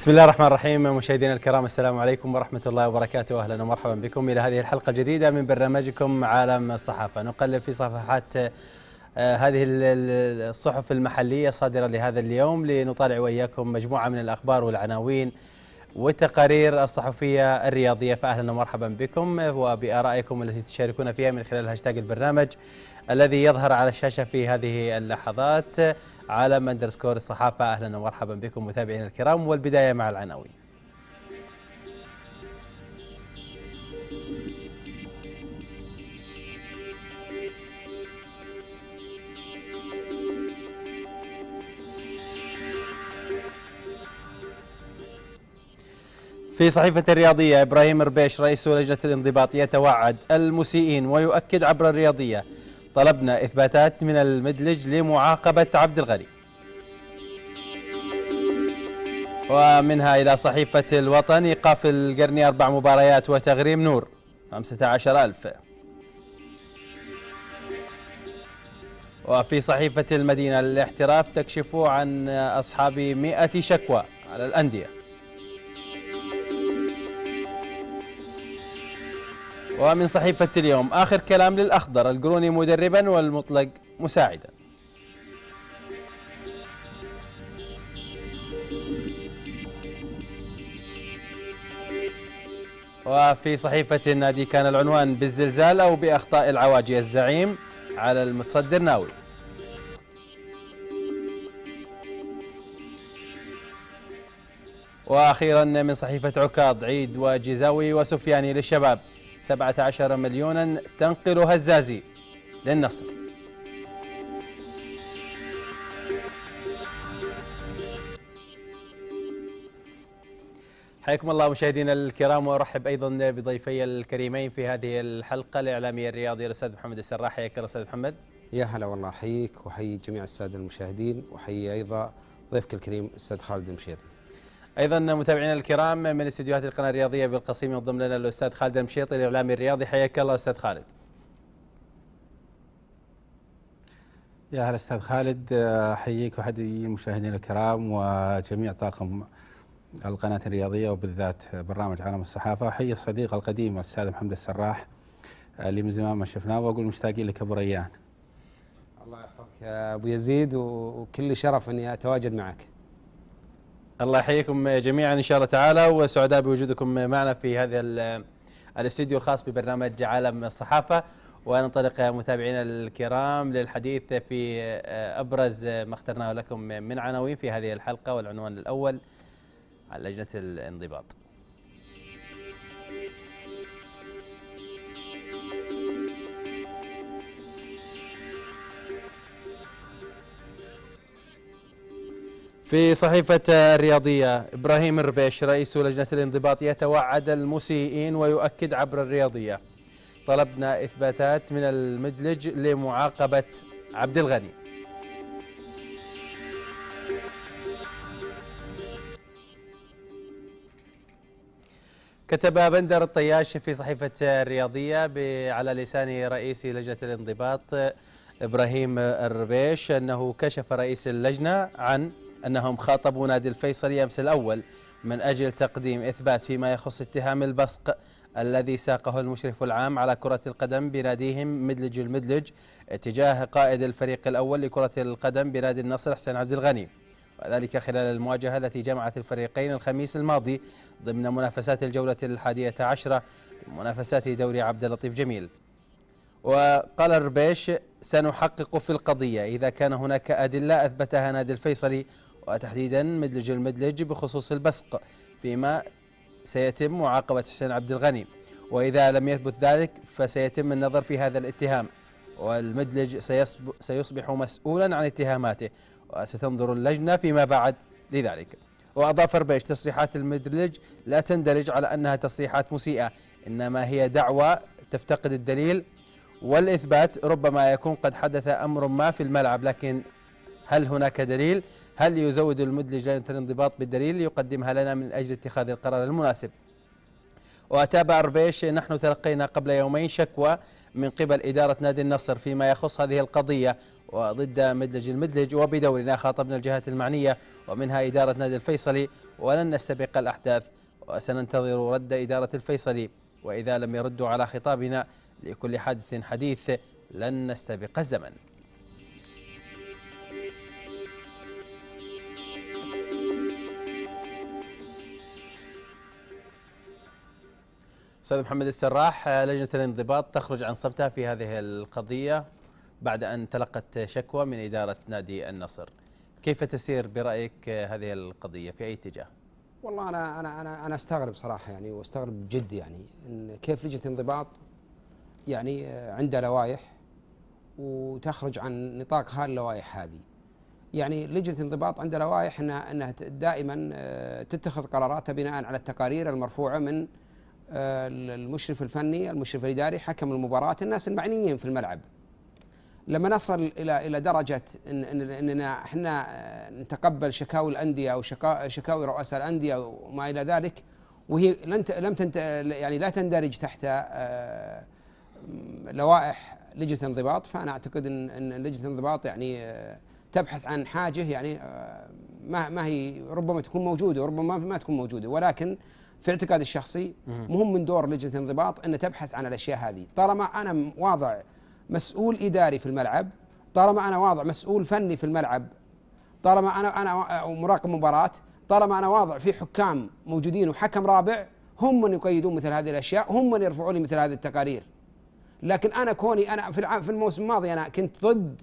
بسم الله الرحمن الرحيم مشاهدينا الكرام السلام عليكم ورحمة الله وبركاته أهلا ومرحبا بكم إلى هذه الحلقة الجديدة من برنامجكم عالم الصحافة نقلب في صفحات آه، هذه الصحف المحلية صادرة لهذا اليوم لنطالع وإياكم مجموعة من الأخبار والعناوين والتقارير الصحفية الرياضية فأهلا ومرحبا بكم وبآرائكم التي تشاركون فيها من خلال هاشتاج البرنامج الذي يظهر على الشاشة في هذه اللحظات عالم اندرسكور الصحافة أهلا ومرحبا بكم متابعينا الكرام والبداية مع العناوين في صحيفة الرياضية إبراهيم ربيش رئيس لجنة الانضباط يتوعد المسيئين ويؤكد عبر الرياضية طلبنا إثباتات من المدلج لمعاقبة عبد الغني ومنها إلى صحيفة الوطن إيقاف القرني أربع مباريات وتغريم نور 15000 وفي صحيفة المدينة الاحتراف تكشف عن أصحاب 100 شكوى على الأندية ومن صحيفة اليوم آخر كلام للأخضر القروني مدربا والمطلق مساعدا وفي صحيفة النادي كان العنوان بالزلزال أو بأخطاء العواجي الزعيم على المتصدر ناوي وأخيرا من صحيفة عكاظ عيد وجزاوي وسفياني للشباب 17 مليونا تنقل هزازي للنصر حياكم الله مشاهدينا الكرام وارحب ايضا بضيفي الكريمين في هذه الحلقه الاعلامي الرياضي الاستاذ محمد السراح حياك الله استاذ محمد يا هلا والله احييك واحيي جميع الساده المشاهدين واحيي ايضا ضيفك الكريم الاستاذ خالد المشيطي ايضا متابعينا الكرام من استديوهات القناه الرياضيه بالقصيم ينضم لنا الاستاذ خالد المشيطي الاعلامي الرياضي حياك الله استاذ خالد. يا هلا استاذ خالد احييك واحيي المشاهدين الكرام وجميع طاقم القناه الرياضيه وبالذات برنامج عالم الصحافه احيي الصديق القديم الاستاذ محمد السراح اللي من زمان ما شفناه واقول مشتاقين لك ابو ريان. الله يحفظك يا ابو يزيد وكل شرف اني اتواجد معك. الله يحييكم جميعا ان شاء الله تعالى وسعداء بوجودكم معنا في هذا الاستديو الخاص ببرنامج عالم الصحافه وننطلق متابعينا الكرام للحديث في آه، ابرز ما اخترناه لكم من عناوين في هذه الحلقه والعنوان الاول عن لجنه الانضباط في صحيفة الرياضية إبراهيم الربيش رئيس لجنة الانضباط يتوعد المسيئين ويؤكد عبر الرياضية طلبنا إثباتات من المدلج لمعاقبة عبد الغني كتب بندر الطياش في صحيفة الرياضية على لسان رئيس لجنة الانضباط إبراهيم الربيش أنه كشف رئيس اللجنة عن أنهم خاطبوا نادي الفيصلي أمس الأول من أجل تقديم إثبات فيما يخص اتهام البصق الذي ساقه المشرف العام على كرة القدم بناديهم مدلج المدلج اتجاه قائد الفريق الأول لكرة القدم بنادي النصر حسين عبد الغني وذلك خلال المواجهة التي جمعت الفريقين الخميس الماضي ضمن منافسات الجولة الحادية عشرة منافسات دوري عبد اللطيف جميل وقال الربيش سنحقق في القضية إذا كان هناك أدلة أثبتها نادي الفيصلي وتحديدا مدلج المدلج بخصوص البصق فيما سيتم معاقبة حسين عبد الغني وإذا لم يثبت ذلك فسيتم النظر في هذا الاتهام والمدلج سيصبح مسؤولا عن اتهاماته وستنظر اللجنة فيما بعد لذلك وأضاف ربيش تصريحات المدلج لا تندرج على أنها تصريحات مسيئة إنما هي دعوة تفتقد الدليل والإثبات ربما يكون قد حدث أمر ما في الملعب لكن هل هناك دليل؟ هل يزود المدلج لجنة الانضباط بالدليل يقدمها لنا من أجل اتخاذ القرار المناسب وأتابع أربيش نحن تلقينا قبل يومين شكوى من قبل إدارة نادي النصر فيما يخص هذه القضية وضد مدلج المدلج وبدورنا خاطبنا الجهات المعنية ومنها إدارة نادي الفيصلي ولن نستبق الأحداث وسننتظر رد إدارة الفيصلي وإذا لم يردوا على خطابنا لكل حادث حديث لن نستبق الزمن استاذ محمد السراح آه، لجنه الانضباط تخرج عن صمتها في هذه القضيه بعد ان تلقت شكوى من اداره نادي النصر كيف تسير برايك آه، هذه القضيه في اي اتجاه والله انا انا انا انا استغرب صراحه يعني واستغرب بجد يعني إن كيف لجنه الانضباط يعني آه، عندها لوائح وتخرج عن نطاق هاللوائح هذه يعني لجنه الانضباط عندها لوائح انها انها دائما تتخذ قراراتها بناء على التقارير المرفوعه من آه، المشرف الفني المشرف الإداري حكم المباراة الناس المعنيين في الملعب لما نصل إلى إلى درجة إن أننا إحنا آه، نتقبل شكاوي الأندية أو شكاوي رؤساء الأندية وما إلى ذلك وهي لم لم تنت يعني لا تندرج تحت آه، لوائح لجنه الانضباط فانا اعتقد ان ان لجنه الانضباط يعني تبحث عن حاجه يعني ما ما هي ربما تكون موجوده وربما ما تكون موجوده ولكن في اعتقادي الشخصي مهم من دور لجنه الانضباط ان تبحث عن الاشياء هذه طالما انا واضع مسؤول اداري في الملعب طالما انا واضع مسؤول فني في الملعب طالما انا انا مراقب مباراه طالما انا واضع في حكام موجودين وحكم رابع هم من يقيدون مثل هذه الاشياء هم من يرفعون لي مثل هذه التقارير لكن انا كوني انا في في الموسم الماضي انا كنت ضد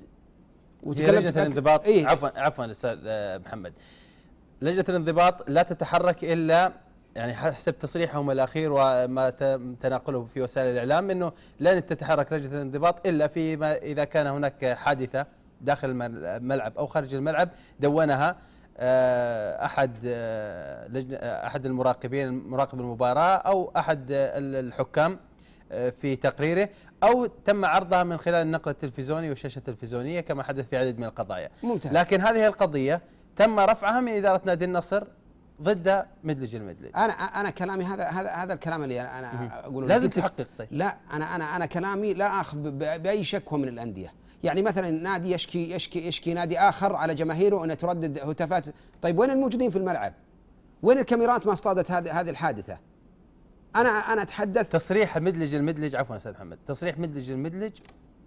لجنه الانضباط إيه؟ عفوا عفوا استاذ آه، محمد لجنه الانضباط لا تتحرك الا يعني حسب تصريحهم الاخير وما تناقله في وسائل الاعلام انه لن تتحرك لجنه الانضباط الا فيما اذا كان هناك حادثه داخل الملعب او خارج الملعب دونها آه، احد آه، لجنة آه، احد المراقبين مراقب المباراه او احد الحكام في تقريره او تم عرضها من خلال النقل التلفزيوني والشاشه التلفزيونيه كما حدث في عدد من القضايا ممتاز. لكن هذه القضيه تم رفعها من اداره نادي النصر ضد مدلج المدلج انا انا كلامي هذا هذا هذا الكلام اللي انا اقوله لازم تحقق طيب لا انا انا انا كلامي لا اخذ باي شكوى من الانديه يعني مثلا نادي يشكي يشكي يشكي نادي اخر على جماهيره انه تردد هتافات طيب وين الموجودين في الملعب وين الكاميرات ما اصطادت هذه هذه الحادثه انا انا اتحدث تصريح مدلج المدلج عفوا استاذ محمد تصريح مدلج المدلج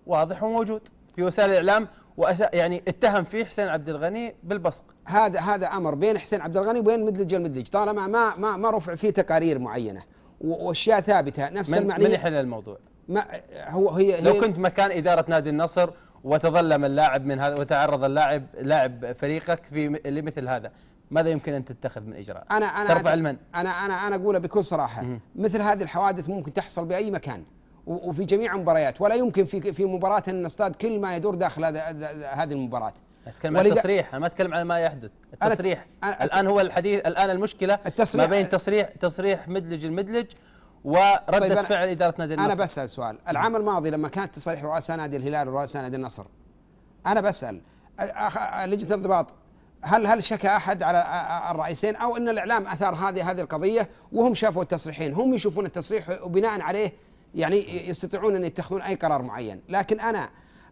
واضح وموجود في وسائل الاعلام وأس... يعني اتهم فيه حسين عبد الغني بالبصق هذا هذا امر بين حسين عبد الغني وبين مدلج المدلج طالما ما ما ما رفع فيه تقارير معينه واشياء ثابته نفس من المعنيه من يحل الموضوع؟ ما هو هي لو كنت مكان اداره نادي النصر وتظلم اللاعب من هذا وتعرض اللاعب لاعب فريقك في لمثل هذا ماذا يمكن ان تتخذ من اجراء؟ انا انا ترفع المن انا انا انا اقولها بكل صراحه مثل هذه الحوادث ممكن تحصل باي مكان وفي جميع المباريات ولا يمكن في في مباراه ان نصطاد كل ما يدور داخل هذه المباراه اتكلم عن التصريح انا ما اتكلم عن ما يحدث التصريح أنا أنا الان هو الحديث الان المشكله التصريح ما بين تصريح تصريح مدلج المدلج وردة طيب فعل إدارة نادي النصر أنا بسأل سؤال العام الماضي لما كانت تصريح رؤساء نادي الهلال ورؤساء نادي النصر أنا بسأل لجنة الانضباط هل هل شكى أحد على الرئيسين أو أن الإعلام أثار هذه هذه القضية وهم شافوا التصريحين هم يشوفون التصريح وبناء عليه يعني يستطيعون ان يتخذون اي قرار معين لكن انا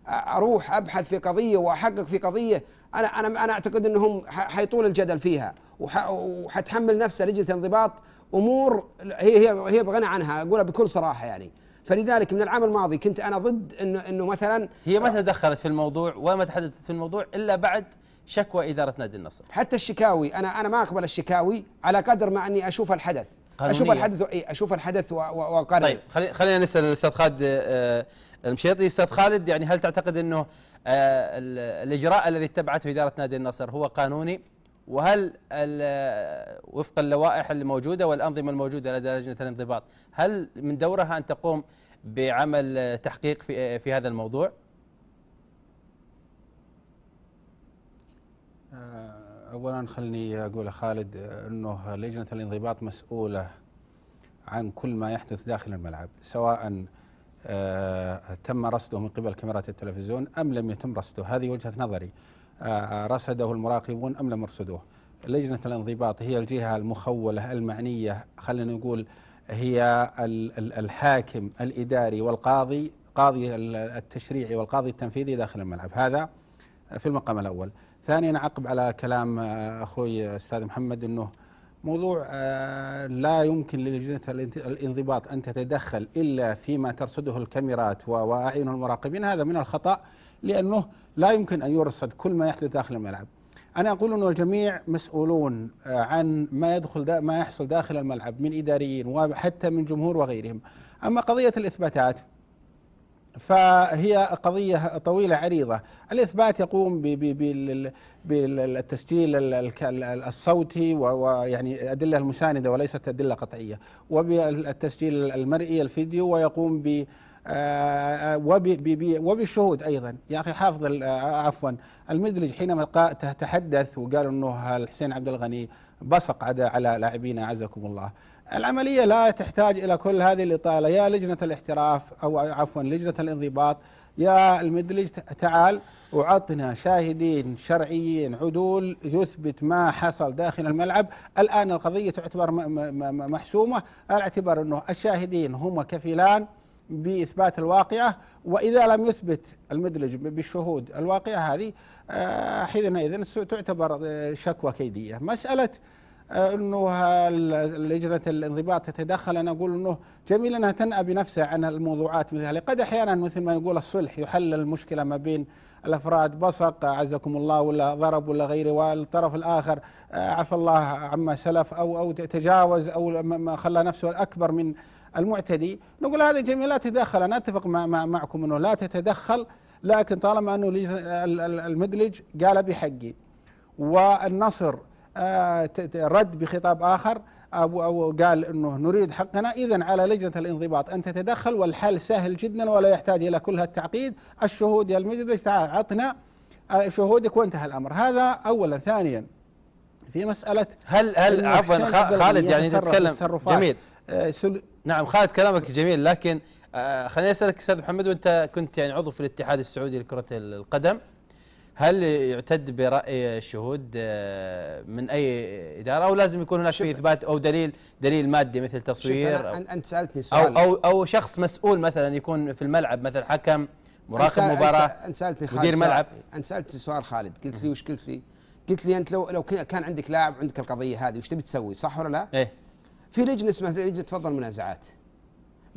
اروح ابحث في قضيه واحقق في قضيه انا انا انا اعتقد انهم حيطول الجدل فيها وحتحمل نفسها لجنه انضباط امور هي هي هي بغنى عنها اقولها بكل صراحه يعني فلذلك من العام الماضي كنت انا ضد انه انه مثلا هي ما تدخلت في الموضوع وما تحدثت في الموضوع الا بعد شكوى اداره نادي النصر حتى الشكاوي انا انا ما اقبل الشكاوي على قدر ما اني اشوف الحدث قانونية. اشوف الحدث اي اشوف الحدث وقارن طيب خلينا نسال الاستاذ خالد آه، آه، المشيطي استاذ خالد يعني هل تعتقد انه آه، الاجراء الذي اتبعته اداره نادي النصر هو قانوني وهل وفق اللوائح الموجوده والانظمه الموجوده لدى لجنه الانضباط هل من دورها ان تقوم بعمل تحقيق في في هذا الموضوع؟ اولا خلني اقول خالد انه لجنه الانضباط مسؤوله عن كل ما يحدث داخل الملعب سواء آه، تم رصده من قبل كاميرات التلفزيون ام لم يتم رصده هذه وجهه نظري آه، رصده المراقبون ام لم يرصدوه لجنه الانضباط هي الجهه المخوله المعنيه خلينا نقول هي الحاكم الاداري والقاضي قاضي التشريعي والقاضي التنفيذي داخل الملعب هذا في المقام الاول ثانيا عقب على كلام آه، اخوي استاذ محمد انه موضوع آه، لا يمكن للجنة الانضباط أن تتدخل إلا فيما ترصده الكاميرات وأعين المراقبين هذا من الخطأ لأنه لا يمكن أن يرصد كل ما يحدث داخل الملعب أنا أقول أن الجميع مسؤولون آه، عن ما يدخل ما يحصل داخل الملعب من إداريين وحتى من جمهور وغيرهم أما قضية الإثباتات فهي قضية طويلة عريضة الإثبات يقوم بالتسجيل الصوتي ويعني أدلة المساندة وليست أدلة قطعية وبالتسجيل المرئي الفيديو ويقوم آه، ب وبالشهود ايضا يا اخي حافظ آه، عفوا المدلج حينما تحدث وقال انه الحسين عبد الغني بصق على لاعبينا اعزكم الله العملية لا تحتاج إلى كل هذه الإطالة يا لجنة الاحتراف أو عفوا لجنة الانضباط يا المدلج تعال وعطنا شاهدين شرعيين عدول يثبت ما حصل داخل الملعب الآن القضية تعتبر محسومة على اعتبار أنه الشاهدين هم كفيلان باثبات الواقعه واذا لم يثبت المدلج بالشهود الواقعه هذه آه، حينئذ تعتبر آه، شكوى كيديه مساله آه، انه لجنه الانضباط تتدخل انا اقول انه جميل انها تنأى بنفسها عن الموضوعات مثل هذه، قد احيانا مثل ما نقول الصلح يحل المشكله ما بين الافراد بصق عزكم الله ولا ضرب ولا غيره والطرف الاخر آه، عفى الله عما سلف او او تجاوز او ما خلى نفسه الاكبر من المعتدي، نقول هذا جميل لا تتدخل انا اتفق مع معكم انه لا تتدخل لكن طالما انه المدلج قال بحقي والنصر آه، رد بخطاب آخر أو, أو قال أنه نريد حقنا إذا على لجنة الانضباط أن تتدخل والحل سهل جدا ولا يحتاج إلى كل هالتعقيد الشهود يا المجلس تعال عطنا آه، شهودك وانتهى الأمر هذا أولا ثانيا في مسألة هل هل عفوا خالد يعني تتكلم جميل آه، سل... نعم خالد كلامك جميل لكن خليني أسألك أستاذ محمد وأنت كنت يعني عضو في الاتحاد السعودي لكرة القدم هل يعتد براي الشهود آه، من اي اداره او لازم يكون هناك في اثبات او دليل دليل مادي مثل تصوير أنا انت سالتني سؤال او او او شخص مسؤول مثلا يكون في الملعب مثل حكم مراقب مباراه انت سالتني خالد مدير ملعب انت سالتني سؤال خالد قلت لي وش قلت لي؟ قلت لي انت لو لو كان عندك لاعب عندك القضيه هذه وش تبي تسوي صح ولا لا؟ ايه في لجنه اسمها لجنه تفضل المنازعات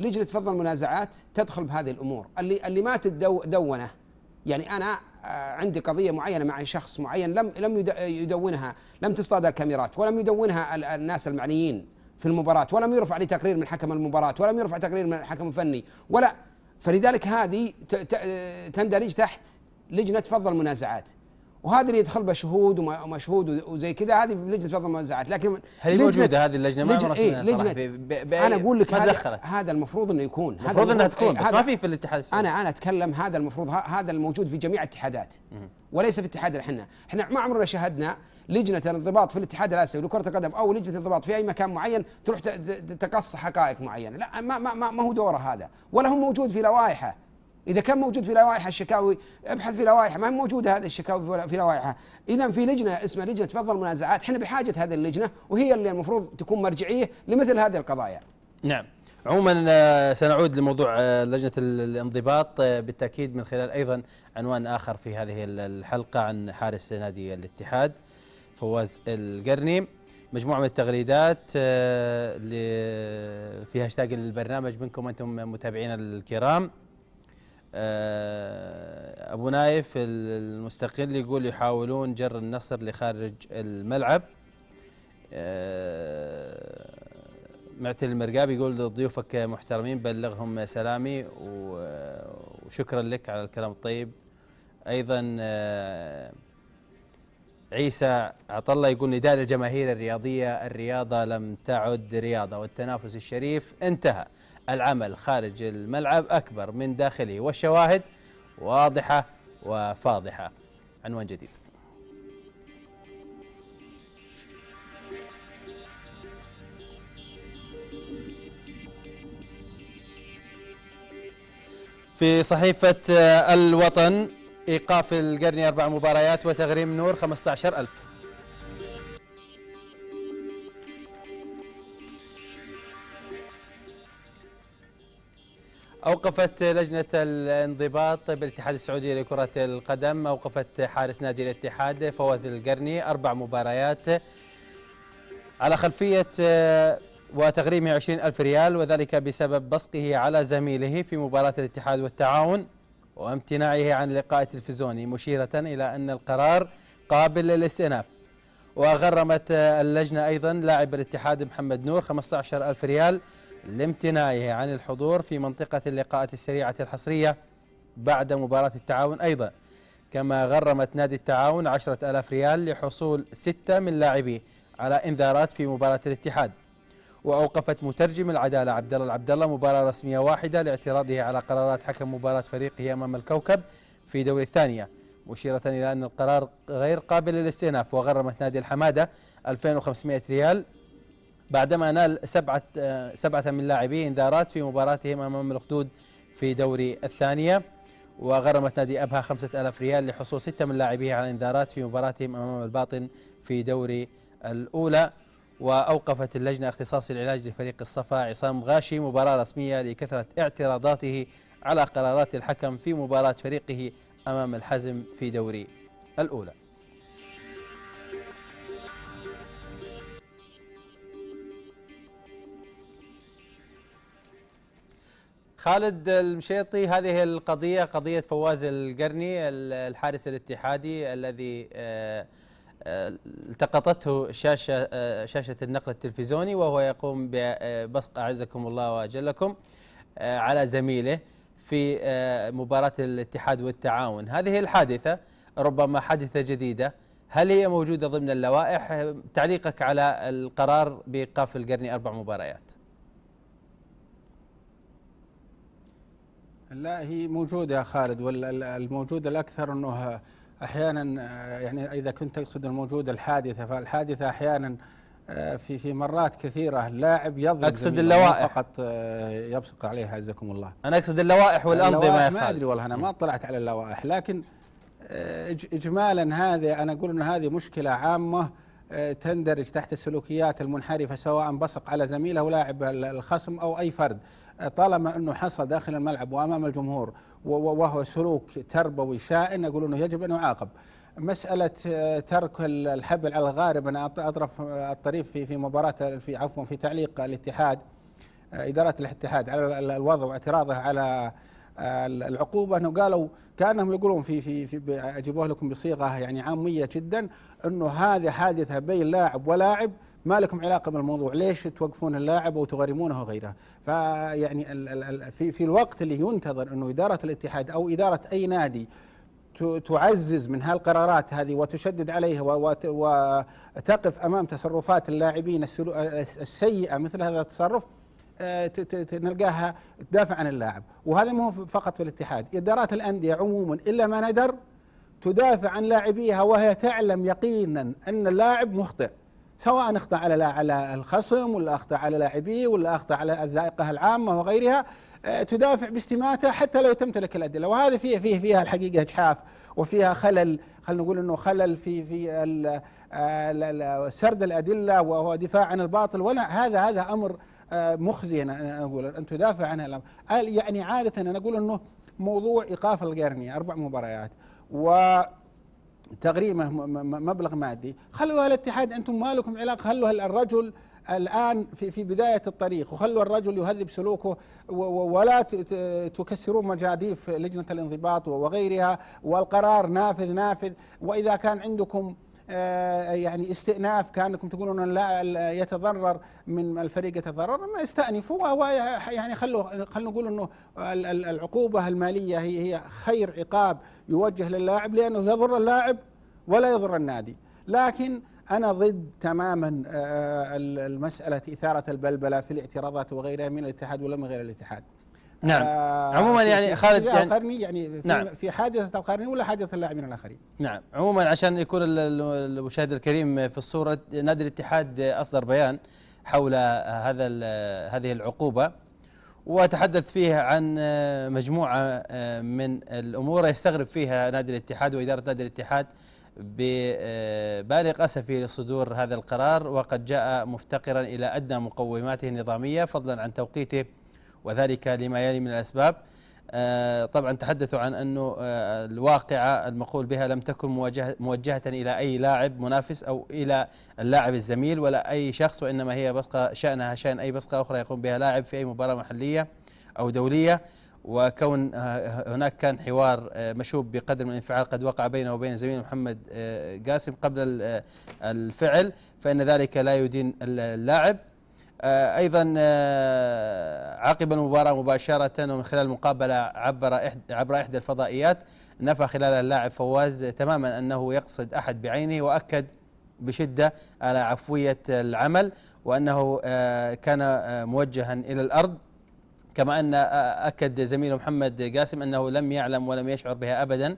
لجنه تفضل المنازعات تدخل بهذه الامور اللي اللي ما تدونه يعني انا آه، عندي قضيه معينه مع شخص معين لم لم يدونها لم تصطاد الكاميرات ولم يدونها الناس المعنيين في المباراه ولم يرفع لي تقرير من حكم المباراه ولم يرفع تقرير من الحكم الفني ولا فلذلك هذه تندرج تحت لجنه فض المنازعات وهذا اللي يدخل بشهود ومشهود وزي كذا هذه بلجنه بعض المنازعات لكن هل موجوده هذه اللجنه ما لجنة إيه لجنة في انا اقول لك هذا, هذا المفروض انه يكون المفروض انها تكون إيه بس ما في في الاتحاد السعودي انا انا اتكلم هذا المفروض هذا الموجود في جميع الاتحادات وليس في الاتحاد احنا احنا ما عمرنا شاهدنا لجنه الانضباط في الاتحاد الاسيوي لكره القدم او لجنه الانضباط في اي مكان معين تروح تقص حقائق معينه لا ما ما ما هو دوره هذا ولا هو موجود في لوائحه إذا كان موجود في لوائح الشكاوي ابحث في لوائح ما موجودة هذه الشكاوي في لوائحها إذا في لجنة اسمها لجنة فض المنازعات احنا بحاجة هذه اللجنة وهي اللي المفروض تكون مرجعية لمثل هذه القضايا نعم عموما آه، سنعود لموضوع آه، لجنة الانضباط آه، بالتأكيد من خلال أيضا عنوان آخر في هذه الحلقة عن حارس نادي الاتحاد فواز القرني مجموعة من التغريدات في هاشتاج البرنامج منكم أنتم متابعينا الكرام آه، ابو نايف المستقل يقول يحاولون جر النصر لخارج الملعب آه، معتل المرقاب يقول ضيوفك محترمين بلغهم سلامي وشكرا لك على الكلام الطيب ايضا آه، عيسى عطله يقول نداء للجماهير الرياضيه الرياضه لم تعد رياضه والتنافس الشريف انتهى العمل خارج الملعب أكبر من داخله والشواهد واضحة وفاضحة عنوان جديد في صحيفة الوطن إيقاف القرني أربع مباريات وتغريم نور 15000 أوقفت لجنة الانضباط بالاتحاد السعودي لكرة القدم أوقفت حارس نادي الاتحاد فواز القرني أربع مباريات على خلفية آه، وتغريمه 20 ألف ريال وذلك بسبب بصقه على زميله في مباراة الاتحاد والتعاون وامتناعه عن لقاء تلفزيوني مشيرة إلى أن القرار قابل للاستئناف وغرمت آه، اللجنة أيضا لاعب الاتحاد محمد نور 15 ألف ريال لامتنائه عن الحضور في منطقة اللقاءات السريعة الحصرية بعد مباراة التعاون أيضا كما غرمت نادي التعاون عشرة ألاف ريال لحصول ستة من لاعبيه على إنذارات في مباراة الاتحاد وأوقفت مترجم العدالة عبد الله العبد الله مباراة رسمية واحدة لاعتراضه على قرارات حكم مباراة فريقه أمام الكوكب في دوري الثانية مشيرة إلى أن القرار غير قابل للاستئناف وغرمت نادي الحمادة 2500 ريال بعدما نال سبعة سبعة من لاعبيه انذارات في مباراتهم أمام الأخدود في دوري الثانية وغرمت نادي أبها 5000 ريال لحصول ستة من لاعبيه على انذارات في مباراتهم أمام الباطن في دوري الأولى وأوقفت اللجنة اختصاصي العلاج لفريق الصفا عصام غاشي مباراة رسمية لكثرة اعتراضاته على قرارات الحكم في مباراة فريقه أمام الحزم في دوري الأولى خالد المشيطي هذه القضية قضية فواز القرني الحارس الاتحادي الذي آه، آه، التقطته شاشة آه، شاشة النقل التلفزيوني وهو يقوم ببصق أعزكم الله وأجلكم على زميله في مباراة الاتحاد والتعاون هذه الحادثة ربما حادثة جديدة هل هي موجودة ضمن اللوائح تعليقك على القرار بإيقاف القرني أربع مباريات لا هي موجودة يا خالد والموجود الأكثر أنه أحيانا يعني إذا كنت تقصد الموجود الحادثة فالحادثة أحيانا آه، في في مرات كثيرة اللاعب يضرب أقصد اللوائح فقط آه، يبصق عليها عزكم الله أنا أقصد اللوائح والأنظمة يا خالد ما أدري والله أنا ما اطلعت على اللوائح لكن آه، إجمالا هذه أنا أقول أن هذه مشكلة عامة تندرج تحت السلوكيات المنحرفة سواء بصق على زميله لاعب الخصم أو أي فرد طالما انه حصل داخل الملعب وامام الجمهور وهو سلوك تربوي شائن اقول انه يجب ان يعاقب. مساله آه، ترك الحبل على الغارب انا اطرف آه، الطريف في في مباراه في عفوا في تعليق الاتحاد آه، اداره الاتحاد على الوضع واعتراضه على العقوبه انه قالوا كانهم يقولون في في, في اجيبوها لكم بصيغه يعني عاميه جدا انه هذه حادثه بين لاعب ولاعب ما لكم علاقه بالموضوع ليش توقفون اللاعب وتغرمونه وغيره فيعني في في الوقت اللي ينتظر انه اداره الاتحاد او اداره اي نادي تعزز من هالقرارات هذه وتشدد عليها وتقف امام تصرفات اللاعبين السيئه مثل هذا التصرف آه، نلقاها تدافع عن اللاعب وهذا مو فقط في الاتحاد ادارات الانديه عموما الا ما ندر تدافع عن لاعبيها وهي تعلم يقينا ان اللاعب مخطئ سواء اخطا على على الخصم ولا اخطا على لاعبيه ولا اخطا على الذائقه العامه وغيرها آه، تدافع باستماته حتى لو تمتلك الادله وهذا فيه فيه فيها الحقيقه اجحاف وفيها خلل خلينا نقول انه خلل في في آه، سرد الادله وهو دفاع عن الباطل ولا هذا هذا امر آه، مخزي انا اقول ان تدافع عن الامر يعني عاده انا اقول انه موضوع ايقاف القرني اربع مباريات و تغريمه مبلغ مادي خلوها الاتحاد انتم مالكم علاقه خلوا الرجل الان في في بدايه الطريق وخلوا الرجل يهذب سلوكه ولا تكسرون مجاديف لجنه الانضباط وغيرها والقرار نافذ نافذ واذا كان عندكم آه، يعني استئناف كانكم تقولون لا يتضرر من الفريق يتضرر ما استأنفوا ويعني خلوا خلينا نقول انه العقوبه الماليه هي هي خير عقاب يوجه للاعب لانه يضر اللاعب ولا يضر النادي لكن انا ضد تماما آه، المساله اثاره البلبله في الاعتراضات وغيرها من الاتحاد ولا من غير الاتحاد نعم آه عموما يعني خالد يعني القرني يعني في, نعم في حادثه القرني ولا حادثه اللاعبين الاخرين نعم عموما عشان يكون المشاهد الكريم في الصوره نادي الاتحاد اصدر بيان حول هذا هذه العقوبه وتحدث فيه عن مجموعه من الامور يستغرب فيها نادي الاتحاد واداره نادي الاتحاد ببالغ أسفي لصدور هذا القرار وقد جاء مفتقرا إلى أدنى مقوماته النظامية فضلا عن توقيته وذلك لما يلي من الأسباب آه، طبعا تحدثوا عن أنه آه، الواقعة المقول بها لم تكن موجهة موجهة إلى أي لاعب منافس أو إلى اللاعب الزميل ولا أي شخص وإنما هي بصقة شأنها شأن أي بصقة أخرى يقوم بها لاعب في أي مباراة محلية أو دولية وكون آه، هناك كان حوار مشوب بقدر من الانفعال قد وقع بينه وبين زميل محمد قاسم قبل الفعل فإن ذلك لا يدين اللاعب آه، ايضا آه، عقب المباراه مباشره ومن خلال مقابله عبر عبر احدى الفضائيات نفى خلالها اللاعب فواز تماما انه يقصد احد بعينه واكد بشده على عفويه العمل وانه آه، كان موجها الى الارض كما ان اكد زميله محمد قاسم انه لم يعلم ولم يشعر بها ابدا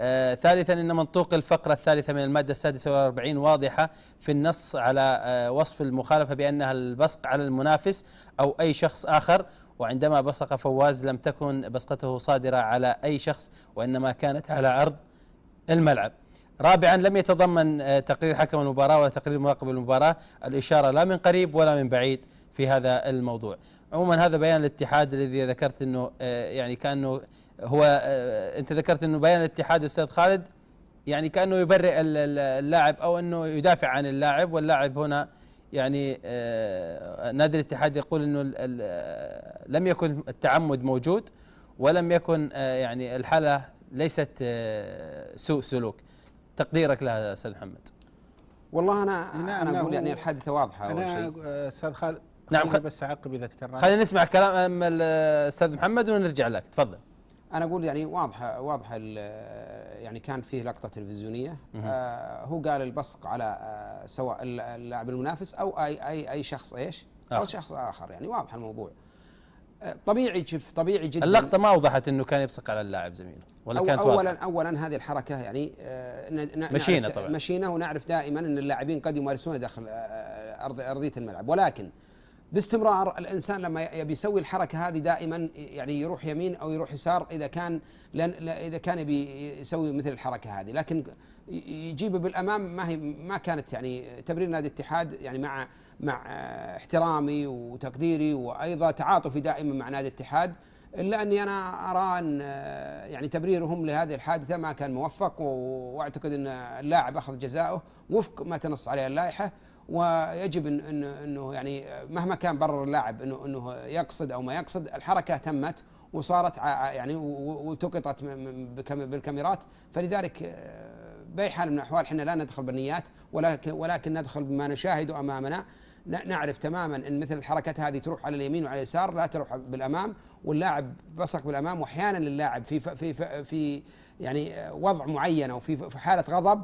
آه ثالثا ان منطوق الفقره الثالثه من الماده السادسه والاربعين واضحه في النص على آه وصف المخالفه بانها البصق على المنافس او اي شخص اخر وعندما بصق فواز لم تكن بصقته صادره على اي شخص وانما كانت على عرض الملعب. رابعا لم يتضمن آه تقرير حكم المباراه ولا تقرير مراقب المباراه الاشاره لا من قريب ولا من بعيد في هذا الموضوع. عموما هذا بيان الاتحاد الذي ذكرت انه آه، يعني كانه هو آه، انت ذكرت انه بيان الاتحاد استاذ خالد يعني كانه يبرئ اللاعب او انه يدافع عن اللاعب واللاعب هنا يعني آه، نادي الاتحاد يقول انه آه، لم يكن التعمد موجود ولم يكن يعني الحاله ليست سوء سلوك تقديرك لها استاذ محمد والله انا نعم، انا, نعم، اقول يعني الحادثه واضحه انا استاذ خالد نعم خل... بس اعقب اذا تكرر خلينا نسمع كلام الاستاذ محمد ونرجع لك تفضل انا اقول يعني واضحه واضحه يعني كان فيه لقطه تلفزيونيه آه هو قال البصق على آه سواء اللاعب المنافس او اي اي اي شخص ايش؟ آخر. او شخص اخر يعني واضح الموضوع آه، طبيعي شوف طبيعي جدا اللقطه ما اوضحت انه كان يبصق على اللاعب زميله ولا أو كانت اولا واضحة؟ اولا هذه الحركه يعني آه مشينا طبعا مشينا ونعرف دائما ان اللاعبين قد يمارسونها داخل آه، آه، ارضيه الملعب ولكن باستمرار الانسان لما يبي يسوي الحركه هذه دائما يعني يروح يمين او يروح يسار اذا كان لن اذا كان يبي يسوي مثل الحركه هذه لكن يجيبه بالامام ما هي ما كانت يعني تمرين نادي الاتحاد يعني مع مع احترامي وتقديري وايضا تعاطفي دائما مع نادي الاتحاد الا اني انا ارى ان يعني تبريرهم لهذه الحادثه ما كان موفق واعتقد ان اللاعب اخذ جزاؤه وفق ما تنص عليه اللائحه ويجب إن انه يعني مهما كان برر اللاعب انه انه يقصد او ما يقصد الحركه تمت وصارت يعني والتقطت بالكاميرات فلذلك آه، باي حال من الاحوال احنا لا ندخل بالنيات ولكن ولكن ندخل بما نشاهده امامنا نعرف تماما ان مثل الحركات هذه تروح على اليمين وعلى اليسار لا تروح بالامام واللاعب بصق بالامام واحيانا اللاعب في في في يعني آه، وضع معين او في حاله غضب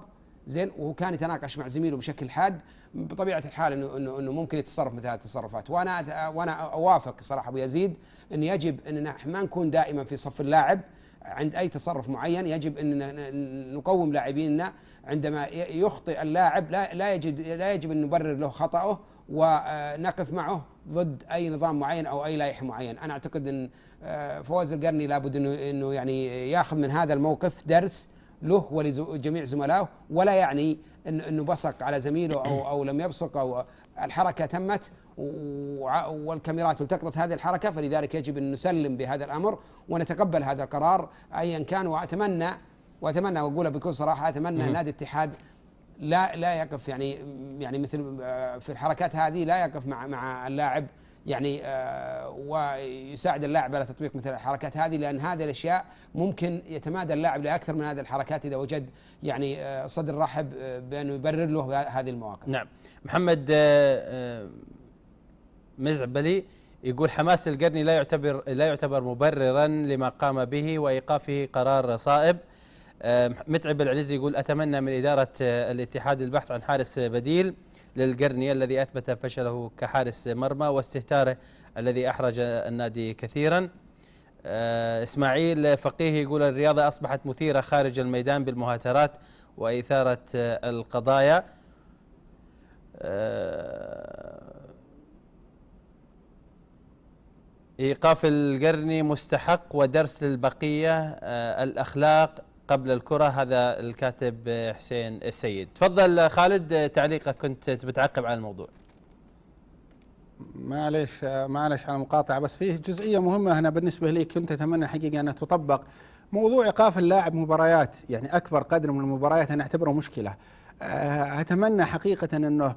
زين وكان يتناقش مع زميله بشكل حاد بطبيعه الحال انه انه انه ممكن يتصرف مثل هذه التصرفات وانا وانا اوافق صراحه ابو يزيد ان يجب اننا ما نكون دائما في صف اللاعب عند اي تصرف معين يجب ان نقوم لاعبيننا عندما يخطئ اللاعب لا لا يجب لا يجب ان نبرر له خطاه ونقف آه، معه ضد اي نظام معين او اي لائحه معين، انا اعتقد ان آه، فواز القرني لابد انه انه يعني ياخذ من هذا الموقف درس له ولجميع زملائه ولا يعني انه بصق على زميله او او لم يبصق او الحركه تمت والكاميرات التقطت هذه الحركه فلذلك يجب ان نسلم بهذا الامر ونتقبل هذا القرار ايا كان واتمنى واتمنى واقولها بكل صراحه اتمنى نادي الاتحاد لا لا يقف يعني يعني مثل آه، في الحركات هذه لا يقف مع مع اللاعب يعني آه، ويساعد اللاعب على تطبيق مثل الحركات هذه لان هذه الاشياء ممكن يتمادى اللاعب لاكثر من هذه الحركات اذا وجد يعني آه، صدر رحب آه، بانه يبرر له هذه المواقف. نعم محمد مزعبلي يقول حماس القرني لا يعتبر لا يعتبر مبررا لما قام به وايقافه قرار صائب. متعب العليزي يقول اتمنى من اداره الاتحاد البحث عن حارس بديل. للقرني الذي أثبت فشله كحارس مرمى واستهتاره الذي أحرج النادي كثيرا آه، إسماعيل فقيه يقول الرياضة أصبحت مثيرة خارج الميدان بالمهاترات وإثارة القضايا آه، إيقاف القرني مستحق ودرس للبقية آه، الأخلاق قبل الكرة هذا الكاتب حسين السيد تفضل خالد تعليقك كنت بتعقب على الموضوع معلش معلش على المقاطعة بس فيه جزئية مهمة هنا بالنسبة لي كنت أتمنى حقيقة أن تطبق موضوع إيقاف اللاعب مباريات يعني أكبر قدر من المباريات أنا أعتبره مشكلة أه، أتمنى حقيقة أنه أه،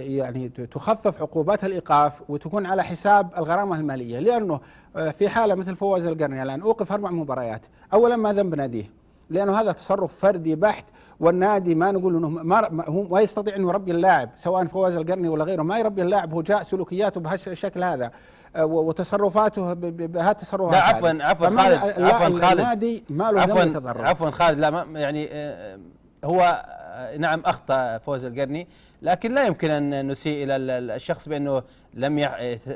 يعني تخفف عقوبات الإيقاف وتكون على حساب الغرامة المالية لأنه أه، في حالة مثل فواز القرني الآن أوقف أربع مباريات أولا ما ذنب ناديه لانه هذا تصرف فردي بحت والنادي ما نقول انه ما هو ما يستطيع انه يربي اللاعب سواء فواز القرني ولا غيره ما يربي اللاعب هو جاء سلوكياته بهالشكل هذا آه، وتصرفاته بهالتصرفات لا عفوا عفوا خالد عفوا خالد النادي ما له عفوا خالد لا ما يعني آه، هو نعم اخطا فوز القرني لكن لا يمكن ان نسيء الى الشخص بانه لم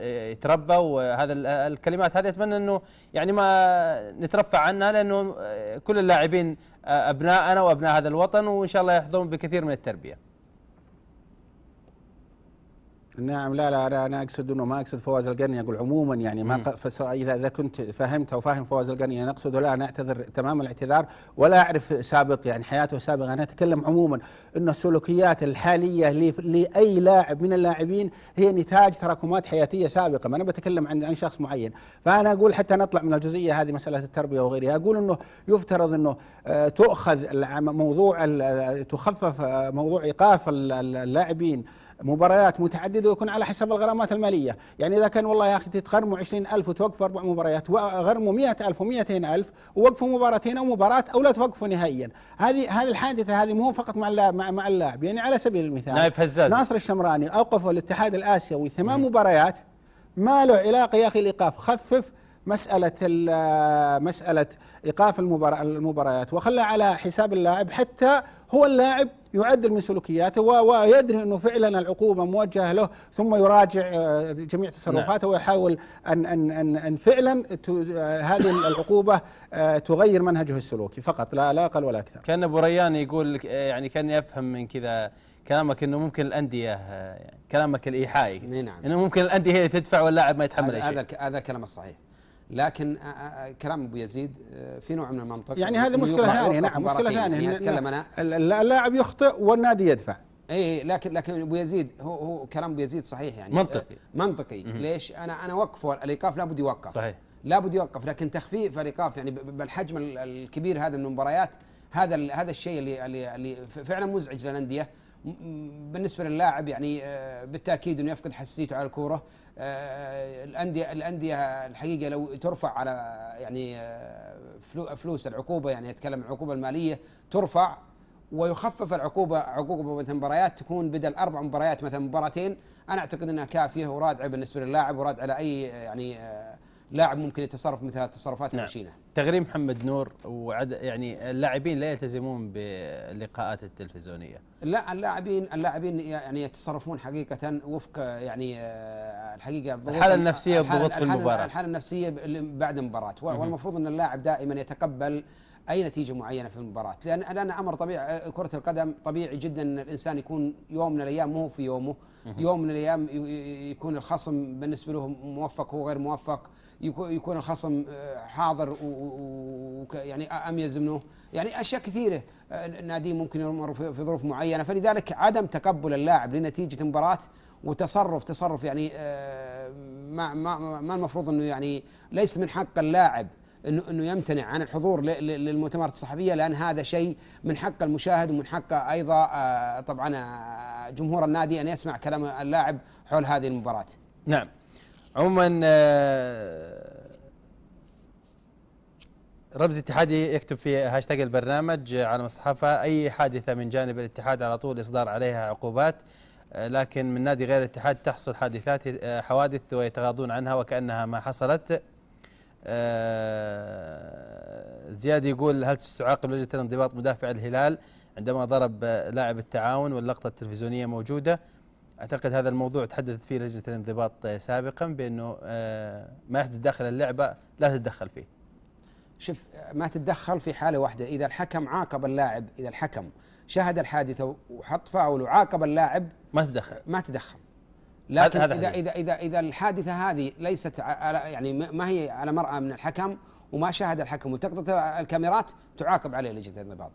يتربى وهذا الكلمات هذه اتمنى انه يعني ما نترفع عنها لانه كل اللاعبين ابناءنا وابناء هذا الوطن وان شاء الله يحظون بكثير من التربيه نعم لا لا انا اقصد انه ما اقصد فواز القرني اقول عموما يعني ما اذا اذا كنت فهمت او فاهم فواز القرني انا اقصد لا انا اعتذر تمام الاعتذار ولا اعرف سابق يعني حياته سابقه انا اتكلم عموما انه السلوكيات الحاليه لاي لاعب من اللاعبين هي نتاج تراكمات حياتيه سابقه ما انا بتكلم عن عن شخص معين فانا اقول حتى نطلع من الجزئيه هذه مساله التربيه وغيرها اقول انه يفترض انه آه، تؤخذ موضوع تخفف آه، موضوع ايقاف اللاعبين مباريات متعدده ويكون على حسب الغرامات الماليه يعني اذا كان والله يا اخي تتغرموا 20000 وتوقفوا اربع مباريات وغرموا 100000 و200000 ووقفوا مباراتين او مباراه او لا توقفوا نهائيا هذه هذه الحادثه هذه مو فقط مع اللاعب مع, مع اللاعب يعني على سبيل المثال نايف هزاز ناصر الشمراني اوقفوا الاتحاد الاسيوي ثمان مباريات ما له علاقه يا اخي الايقاف خفف مسألة مسألة إيقاف المباريات وخلى على حساب اللاعب حتى هو اللاعب يعدل من سلوكياته ويدري انه فعلا العقوبه موجهه له ثم يراجع آه، جميع تصرفاته نعم. ويحاول ان ان ان, أن فعلا آه، هذه العقوبه آه، تغير منهجه السلوكي فقط لا لا اقل ولا اكثر. كان ابو ريان يقول يعني كاني افهم من كذا كلامك انه ممكن الانديه يعني كلامك الايحائي نعم انه ممكن الانديه هي تدفع واللاعب ما يتحمل اي شيء. هذا هذا كلام الصحيح. لكن كلام ابو يزيد في نوع من المنطق يعني هذه مشكله ثانيه نعم مشكله ثانيه اتكلم انا اللاعب يخطئ والنادي يدفع اي إيه، لكن لكن ابو يزيد هو هو كلام ابو يزيد صحيح يعني منطقي أه، منطقي م -م. ليش انا انا وقفه الايقاف لابد يوقف صحيح لابد يوقف لكن تخفيف الايقاف يعني بالحجم الكبير هذا من المباريات هذا هذا الشيء اللي اللي فعلا مزعج للانديه بالنسبه للاعب يعني آه، بالتاكيد انه يفقد حساسيته على الكوره آه، الانديه الانديه الحقيقه لو ترفع على يعني آه، فلوس العقوبه يعني اتكلم العقوبه الماليه ترفع ويخفف العقوبه عقوبه مثلا مباريات تكون بدل اربع مباريات مثلا مباراتين انا اعتقد انها كافيه ورادعه بالنسبه للاعب ورادعه لاي يعني لاعب ممكن يتصرف مثل التصرفات نعم. الهشينه تغريم محمد نور وعد يعني اللاعبين لا يلتزمون باللقاءات التلفزيونيه لا اللاعبين اللاعبين يعني يتصرفون حقيقه وفق يعني آه، الحقيقه الحاله النفسيه الضغوط في المباراه الحاله النفسيه بعد المباراه والمفروض ان اللاعب دائما يتقبل اي نتيجه معينه في المباراه لان لان امر طبيعي كره القدم طبيعي جدا ان الانسان يكون يوم من الايام مو في يومه يوم من الايام يكون الخصم بالنسبه له موفق وغير موفق يكون الخصم آه، حاضر ويعني اميز منه يعني اشياء كثيره النادي آه، ممكن يمر في ظروف معينه فلذلك عدم تقبل اللاعب لنتيجه المباراه وتصرف تصرف يعني آه، ما ما ما المفروض انه يعني ليس من حق اللاعب انه انه يمتنع عن الحضور للمؤتمرات الصحفيه لان هذا شيء من حق المشاهد ومن حق ايضا آه، طبعا آه، جمهور النادي ان يسمع كلام اللاعب حول هذه المباراه. نعم. عموما آه، رمز اتحادي يكتب في هاشتاج البرنامج على الصحافه اي حادثه من جانب الاتحاد على طول اصدار عليها عقوبات لكن من نادي غير الاتحاد تحصل حادثات حوادث ويتغاضون عنها وكانها ما حصلت آه، زياد يقول هل ستعاقب لجنة الانضباط مدافع الهلال عندما ضرب لاعب التعاون واللقطة التلفزيونية موجودة أعتقد هذا الموضوع تحدثت فيه لجنة الانضباط سابقا بأنه آه، ما يحدث داخل اللعبة لا تتدخل فيه شوف ما تتدخل في حالة واحدة إذا الحكم عاقب اللاعب إذا الحكم شاهد الحادثة وحط فاول وعاقب اللاعب ما تدخل ما تدخل لكن هذا إذا, إذا, إذا, إذا الحادثة هذه ليست على يعني ما هي على مرأة من الحكم وما شاهد الحكم والتقطت الكاميرات تعاقب عليه لجنة النباض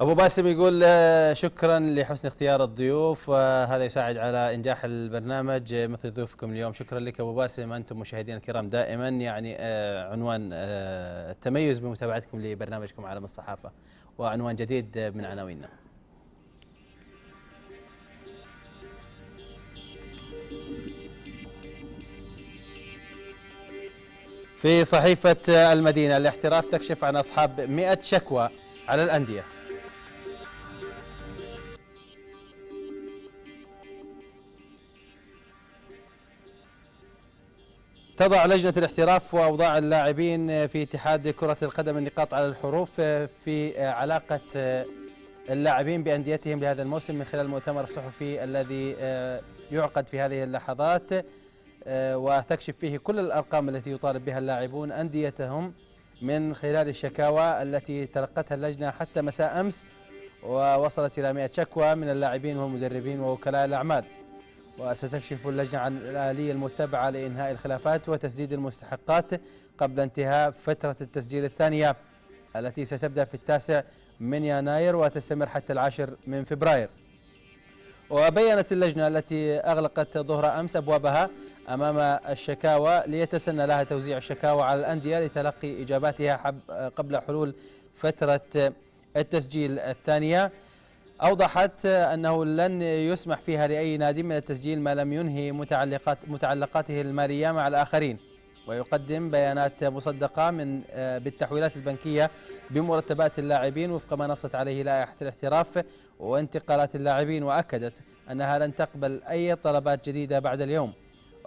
أبو باسم يقول آه، شكرا لحسن اختيار الضيوف وهذا آه، يساعد على إنجاح البرنامج آه، مثل ضيوفكم اليوم شكرا لك أبو باسم أنتم مشاهدينا الكرام دائما يعني عنوان التميز بمتابعتكم لبرنامجكم عالم الصحافة وعنوان جديد من عناويننا في صحيفة المدينة الاحتراف تكشف عن أصحاب 100 شكوى على الأندية تضع لجنة الاحتراف وأوضاع اللاعبين في اتحاد كرة القدم النقاط على الحروف في علاقة اللاعبين بأنديتهم لهذا الموسم من خلال المؤتمر الصحفي الذي يعقد في هذه اللحظات آه، وتكشف فيه كل الأرقام التي يطالب بها اللاعبون أنديتهم من خلال الشكاوى التي تلقتها اللجنة حتى مساء أمس ووصلت إلى 100 شكوى من اللاعبين والمدربين ووكلاء الأعمال وستكشف اللجنة عن الآلية المتبعة لإنهاء الخلافات وتسديد المستحقات قبل انتهاء فترة التسجيل الثانية التي ستبدأ في التاسع من يناير وتستمر حتى العاشر من فبراير وبينت اللجنة التي أغلقت ظهر أمس أبوابها أمام الشكاوى ليتسنى لها توزيع الشكاوى على الأندية لتلقي إجاباتها قبل حلول فترة التسجيل الثانية أوضحت أنه لن يسمح فيها لأي نادي من التسجيل ما لم ينهي متعلقات متعلقاته المالية مع الآخرين ويقدم بيانات مصدقة من بالتحويلات البنكية بمرتبات اللاعبين وفق ما نصت عليه لائحة الاحتراف وانتقالات اللاعبين وأكدت أنها لن تقبل أي طلبات جديدة بعد اليوم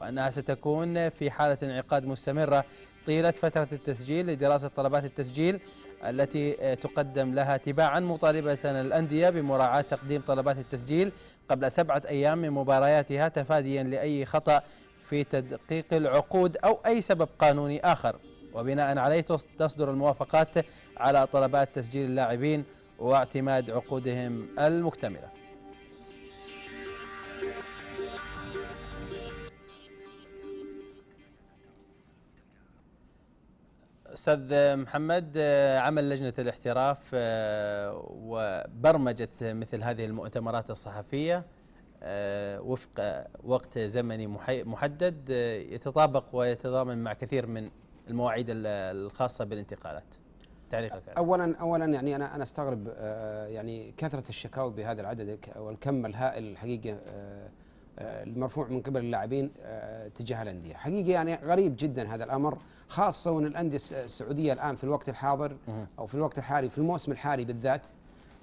وأنها ستكون في حالة انعقاد مستمرة طيلة فترة التسجيل لدراسة طلبات التسجيل التي تقدم لها تباعا مطالبة الأندية بمراعاة تقديم طلبات التسجيل قبل سبعة أيام من مبارياتها تفاديا لأي خطأ في تدقيق العقود أو أي سبب قانوني آخر وبناء عليه تصدر الموافقات على طلبات تسجيل اللاعبين واعتماد عقودهم المكتمله استاذ محمد آه، عمل لجنه الاحتراف آه، وبرمجه مثل هذه المؤتمرات الصحفيه آه، وفق وقت زمني محدد يتطابق ويتضامن مع كثير من المواعيد الخاصه بالانتقالات تعليقك اولا اولا يعني انا انا استغرب يعني كثره الشكاوي بهذا العدد والكم الهائل الحقيقه آه، المرفوع من قبل اللاعبين آه، تجاه الانديه، حقيقه يعني غريب جدا هذا الامر خاصه وان الانديه السعوديه الان في الوقت الحاضر او في الوقت الحالي في الموسم الحالي بالذات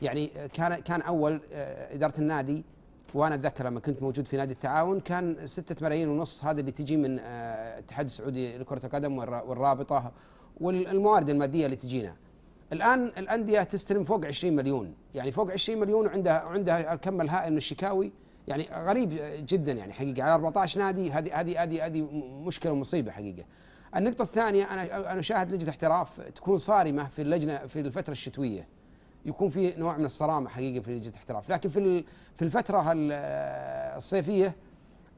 يعني كان كان اول آه، اداره النادي وانا اتذكر لما كنت موجود في نادي التعاون كان 6 ملايين ونص هذا اللي تجي من الاتحاد السعودي لكره القدم والرابطه والموارد الماديه اللي تجينا. الان الانديه تستلم فوق 20 مليون، يعني فوق 20 مليون وعندها وعندها الكم الهائل من الشكاوي يعني غريب جدا يعني حقيقه على 14 نادي هذه هذه هذه هذه مشكله ومصيبه حقيقه. النقطة الثانية أنا أنا أشاهد لجنة احتراف تكون صارمة في اللجنة في الفترة الشتوية يكون في نوع من الصرامة حقيقة في لجنة الاحتراف لكن في في الفترة الصيفية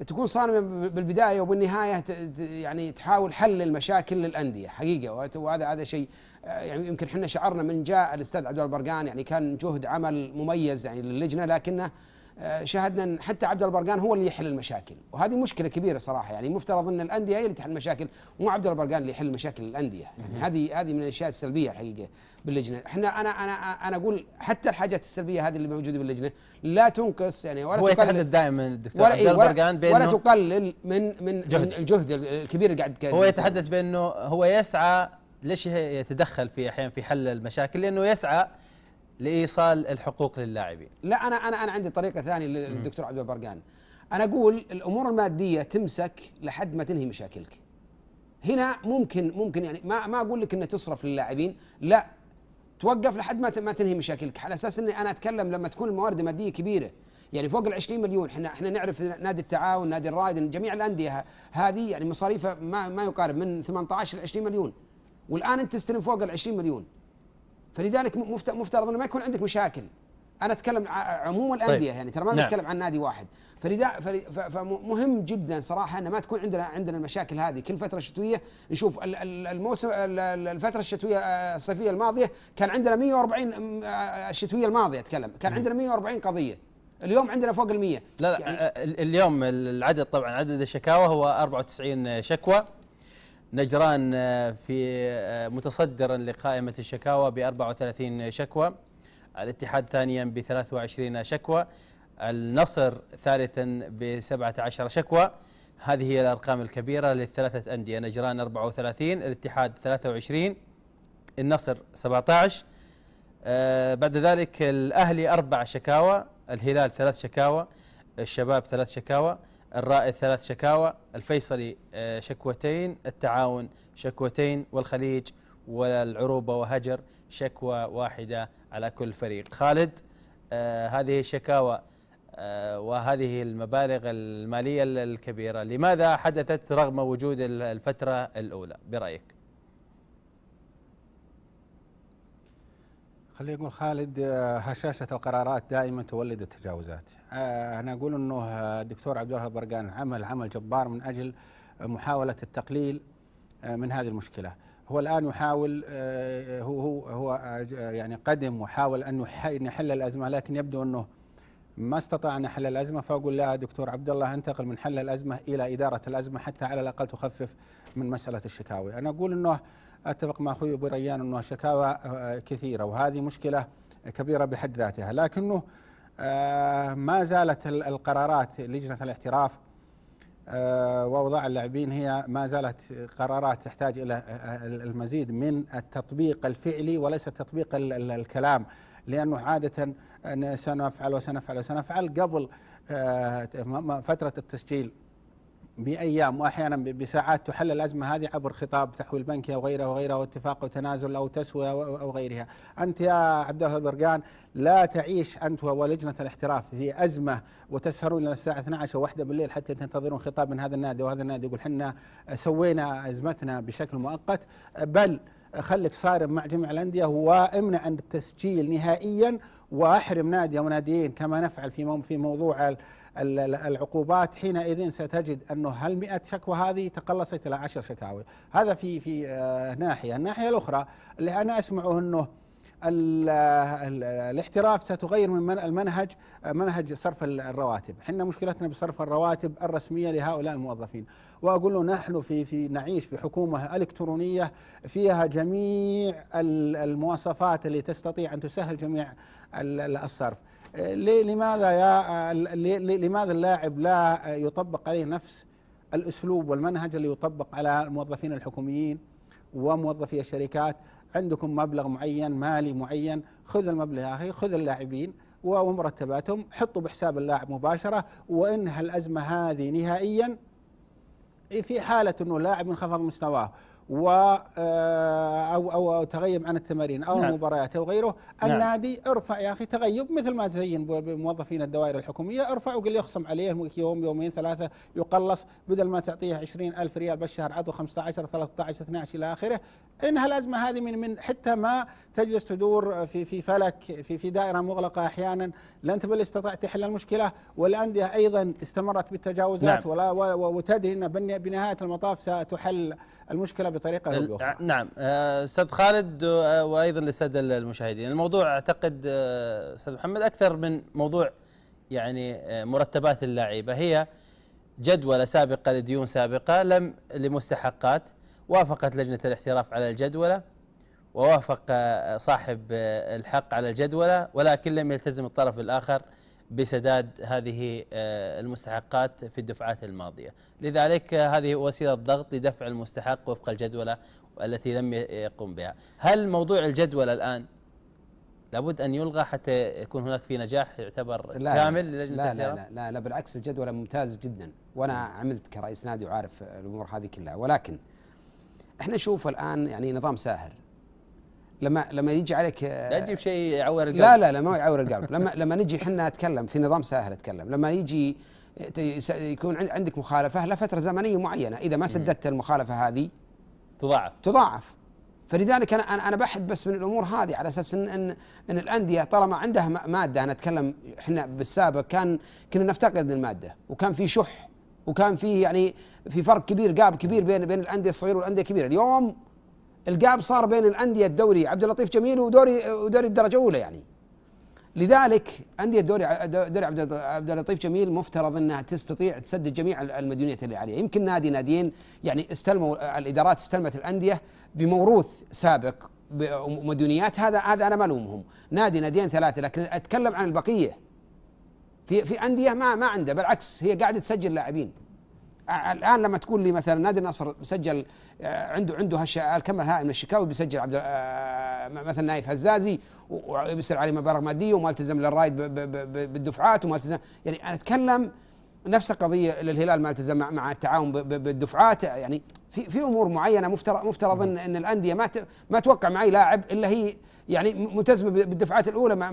تكون صارمة بالبداية وبالنهاية يعني تحاول حل المشاكل للأندية حقيقة وهذا هذا شيء يعني يمكن احنا شعرنا من جاء الأستاذ عبد البرقان يعني كان جهد عمل مميز يعني للجنة لكنه آه، شاهدنا حتى عبد البرقان هو اللي يحل المشاكل وهذه مشكله كبيره صراحه يعني مفترض ان الانديه هي اللي تحل المشاكل مو عبد البرقان اللي يحل مشاكل الانديه يعني هذه هذه من الاشياء السلبيه الحقيقه باللجنه احنا انا انا انا اقول حتى الحاجات السلبيه هذه اللي موجوده باللجنه لا تنقص يعني ولا هو تقلل يتحدث دائما الدكتور عبد إيه، البرقان بانه ولا تقلل من من, جهد. من الجهد الكبير اللي قاعد هو يتحدث بانه هو يسعى ليش يتدخل في احيانا في حل المشاكل لانه يسعى لايصال الحقوق للاعبين لا انا انا انا عندي طريقه ثانيه للدكتور عبد البرقان انا اقول الامور الماديه تمسك لحد ما تنهي مشاكلك هنا ممكن ممكن يعني ما ما اقول لك انه تصرف للاعبين لا توقف لحد ما ما تنهي مشاكلك على اساس اني انا اتكلم لما تكون الموارد الماديه كبيره يعني فوق ال 20 مليون احنا احنا نعرف نادي التعاون نادي الرائد جميع الانديه هذه يعني مصاريفها ما ما يقارب من 18 ل 20 مليون والان انت تستلم فوق ال 20 مليون فلذلك مفترض انه ما يكون عندك مشاكل انا اتكلم عموم طيب. الانديه طيب. يعني ترى ما نعم. نتكلم عن نادي واحد فلذا فمهم جدا صراحه ان ما تكون عندنا عندنا المشاكل هذه كل فتره شتويه نشوف الموسم الفتره الشتويه آه، الصيفيه الماضيه كان عندنا 140 آه، آه، الشتويه الماضيه اتكلم كان عندنا 140 قضيه اليوم عندنا فوق ال 100 لا لا يعني اليوم العدد طبعا عدد الشكاوى هو 94 شكوى نجران آه، في آه، متصدرا لقائمة الشكاوى ب 34 شكوى الاتحاد ثانيا ب 23 شكوى النصر ثالثا ب 17 شكوى هذه هي الأرقام الكبيرة للثلاثة أندية نجران 34 الاتحاد 23 النصر 17 آه، بعد ذلك الأهلي أربع شكاوى الهلال ثلاث شكاوى الشباب ثلاث شكاوى الرائد ثلاث شكاوى الفيصلي آه، شكوتين التعاون شكوتين والخليج والعروبة وهجر شكوى واحدة على كل فريق خالد آه، هذه الشكاوى آه، وهذه المبالغ المالية الكبيرة لماذا حدثت رغم وجود الفترة الأولى برأيك خلي يقول خالد هشاشة القرارات دائما تولد التجاوزات آه، انا اقول انه الدكتور آه، عبد الوهاب برقان عمل عمل جبار من اجل آه، محاوله التقليل من هذه المشكله. هو الان يحاول هو هو هو يعني قدم وحاول ان يحل الازمه لكن يبدو انه ما استطاع ان يحل الازمه فاقول لا دكتور عبد الله انتقل من حل الازمه الى اداره الازمه حتى على الاقل تخفف من مساله الشكاوي. انا اقول انه اتفق مع اخوي ابو ريان انه شكاوى كثيره وهذه مشكله كبيره بحد ذاتها لكنه آه، ما زالت القرارات لجنة الاحتراف آه، ووضع اللاعبين هي ما زالت قرارات تحتاج الى آه، المزيد من التطبيق الفعلي وليس تطبيق الكلام لانه عاده سنفعل وسنفعل وسنفعل قبل فتره التسجيل بايام واحيانا بساعات تحل الازمه هذه عبر خطاب تحويل بنكي او غيره وغيره واتفاق وتنازل او تسويه او غيرها. انت يا عبد الله البرقان لا تعيش انت ولجنه الاحتراف في ازمه وتسهرون الى الساعه 12 او 1 بالليل حتى تنتظرون خطاب من هذا النادي وهذا النادي يقول حنا سوينا ازمتنا بشكل مؤقت بل خليك صارم مع جميع الانديه وامنع عن التسجيل نهائيا واحرم نادي او ناديين كما نفعل في موضوع العقوبات حينئذ ستجد انه هل 100 شكوى هذه تقلصت الى 10 شكاوي هذا في في آه، ناحيه الناحيه الاخرى اللي انا اسمعه انه الاحتراف ستغير من المنهج منهج صرف الرواتب احنا مشكلتنا بصرف الرواتب الرسميه لهؤلاء الموظفين واقول له نحن في في نعيش في حكومه الكترونيه فيها جميع المواصفات اللي تستطيع ان تسهل جميع الصرف لماذا يا لماذا اللاعب لا يطبق عليه نفس الاسلوب والمنهج اللي يطبق على الموظفين الحكوميين وموظفي الشركات عندكم مبلغ معين مالي معين خذ المبلغ يا اخي خذ اللاعبين ومرتباتهم حطوا بحساب اللاعب مباشره وانهى الازمه هذه نهائيا في حاله انه اللاعب انخفض مستواه و آه، او او تغيب عن التمارين او نعم. المباريات او غيره، نعم. النادي ارفع يا اخي تغيب مثل ما تزين بموظفين الدوائر الحكوميه، ارفع وقل يخصم عليه يوم يومين ثلاثه يقلص بدل ما تعطيه 20000 ريال بالشهر عطوا 15 13 12 الى اخره، انها الازمه هذه من من حتى ما تجلس تدور في في فلك في في دائره مغلقه احيانا لن تبل استطعت تحل المشكله والانديه ايضا استمرت بالتجاوزات نعم. ولا وتدري ان بنهايه المطاف ستحل المشكله بطريقه او باخرى. آه، نعم آه، استاذ خالد آه، وايضا للساده المشاهدين، الموضوع اعتقد استاذ محمد اكثر من موضوع يعني مرتبات اللعيبه هي جدوله سابقه لديون سابقه لم لمستحقات وافقت لجنة الاحتراف على الجدولة ووافق آه، صاحب آه، الحق على الجدولة ولكن لم يلتزم الطرف الآخر بسداد هذه آه، المستحقات في الدفعات الماضية لذلك هذه وسيلة ضغط لدفع المستحق وفق الجدولة التي لم يقوم بها هل موضوع الجدولة الآن لابد أن يلغى حتى يكون هناك في نجاح يعتبر لا كامل لا لا, لا لا لا لا بالعكس الجدولة ممتاز جدا وأنا عملت كرئيس نادي وعارف الأمور هذه كلها ولكن احنا نشوف الان يعني نظام ساهر لما لما يجي عليك آه، لا تجيب شيء يعور القلب لا لا لا ما يعور القلب لما لما نجي احنا نتكلم في نظام ساهر اتكلم لما يجي يكون عندك مخالفه لفتره زمنيه معينه اذا ما سددت المخالفه هذه تضاعف تضاعف فلذلك انا انا بحث بس من الامور هذه على اساس ان ان, إن الانديه طالما عندها ماده انا اتكلم احنا بالسابق كان كنا نفتقد الماده وكان في شح وكان فيه يعني في فرق كبير قاب كبير بين بين الانديه الصغيره والانديه الكبيره اليوم القاب صار بين الانديه الدوري عبد اللطيف جميل ودوري ودوري الدرجه الاولى يعني لذلك انديه الدوري دوري عبد اللطيف جميل مفترض انها تستطيع تسدد جميع المديونيات اللي عليها، يمكن نادي ناديين يعني استلموا الادارات استلمت الانديه بموروث سابق مديونيات هذا هذا انا ما الومهم، نادي ناديين ثلاثه لكن اتكلم عن البقيه في في انديه ما ما عنده بالعكس هي قاعده تسجل لاعبين الان لما تقول لي مثلا نادي النصر سجل عنده عنده هالش الكم الهائل من الشكاوي بيسجل عبد مثلا نايف هزازي وبيصير عليه مبالغ ماديه وما التزم للرايد بالدفعات وما التزم يعني انا اتكلم نفس القضيه للهلال ما التزم مع التعاون بالدفعات يعني في في امور معينه مفترض مفترض ان الانديه ما ما توقع معي لاعب الا هي يعني ملتزمه بالدفعات الاولى مع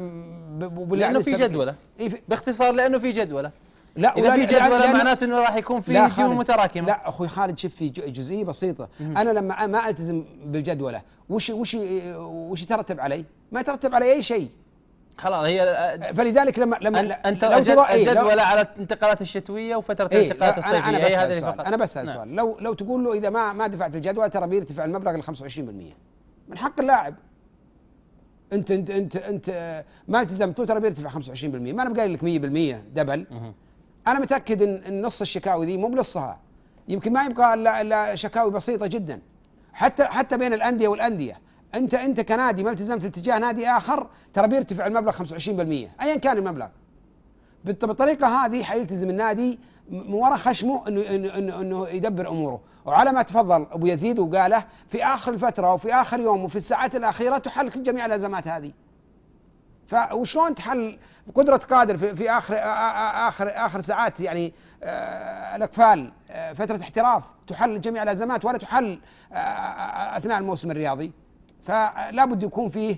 لانه في جدوله إيه، باختصار لانه في جدوله لا اذا في جدوله معناته انه راح يكون في ديون متراكمه لا اخوي خالد شوف في جزئيه بسيطه انا لما ما التزم بالجدوله وش وش وش يترتب علي؟ ما يترتب علي اي شيء خلاص هي فلذلك لما لما انت إيه، الجدولة على الانتقالات الشتويه وفتره إيه الانتقالات الصيفيه انا, بس هذا سؤال انا بسال نعم. سؤال لو لو تقول له اذا ما ما دفعت الجدول ترى بيرتفع المبلغ ل 25% من حق اللاعب انت انت انت انت ما التزمت ترى بيرتفع 25% ما انا بقايل لك 100% دبل انا متاكد ان, نص الشكاوي ذي مو بنصها يمكن ما يبقى الا الا شكاوي بسيطه جدا حتى حتى بين الانديه والانديه انت انت كنادي ما التزمت باتجاه نادي اخر ترى بيرتفع المبلغ 25% ايا كان المبلغ بالطريقه هذه حيلتزم النادي من وراء خشمه انه انه انه, يدبر اموره، وعلى ما تفضل ابو يزيد وقاله في اخر الفتره وفي اخر يوم وفي الساعات الاخيره تحل كل جميع الازمات هذه. فشلون تحل قدرة قادر في, في آخر آخر آخر ساعات يعني آه آه فترة احتراف تحل جميع الأزمات ولا تحل آه أثناء الموسم الرياضي فلا بد يكون فيه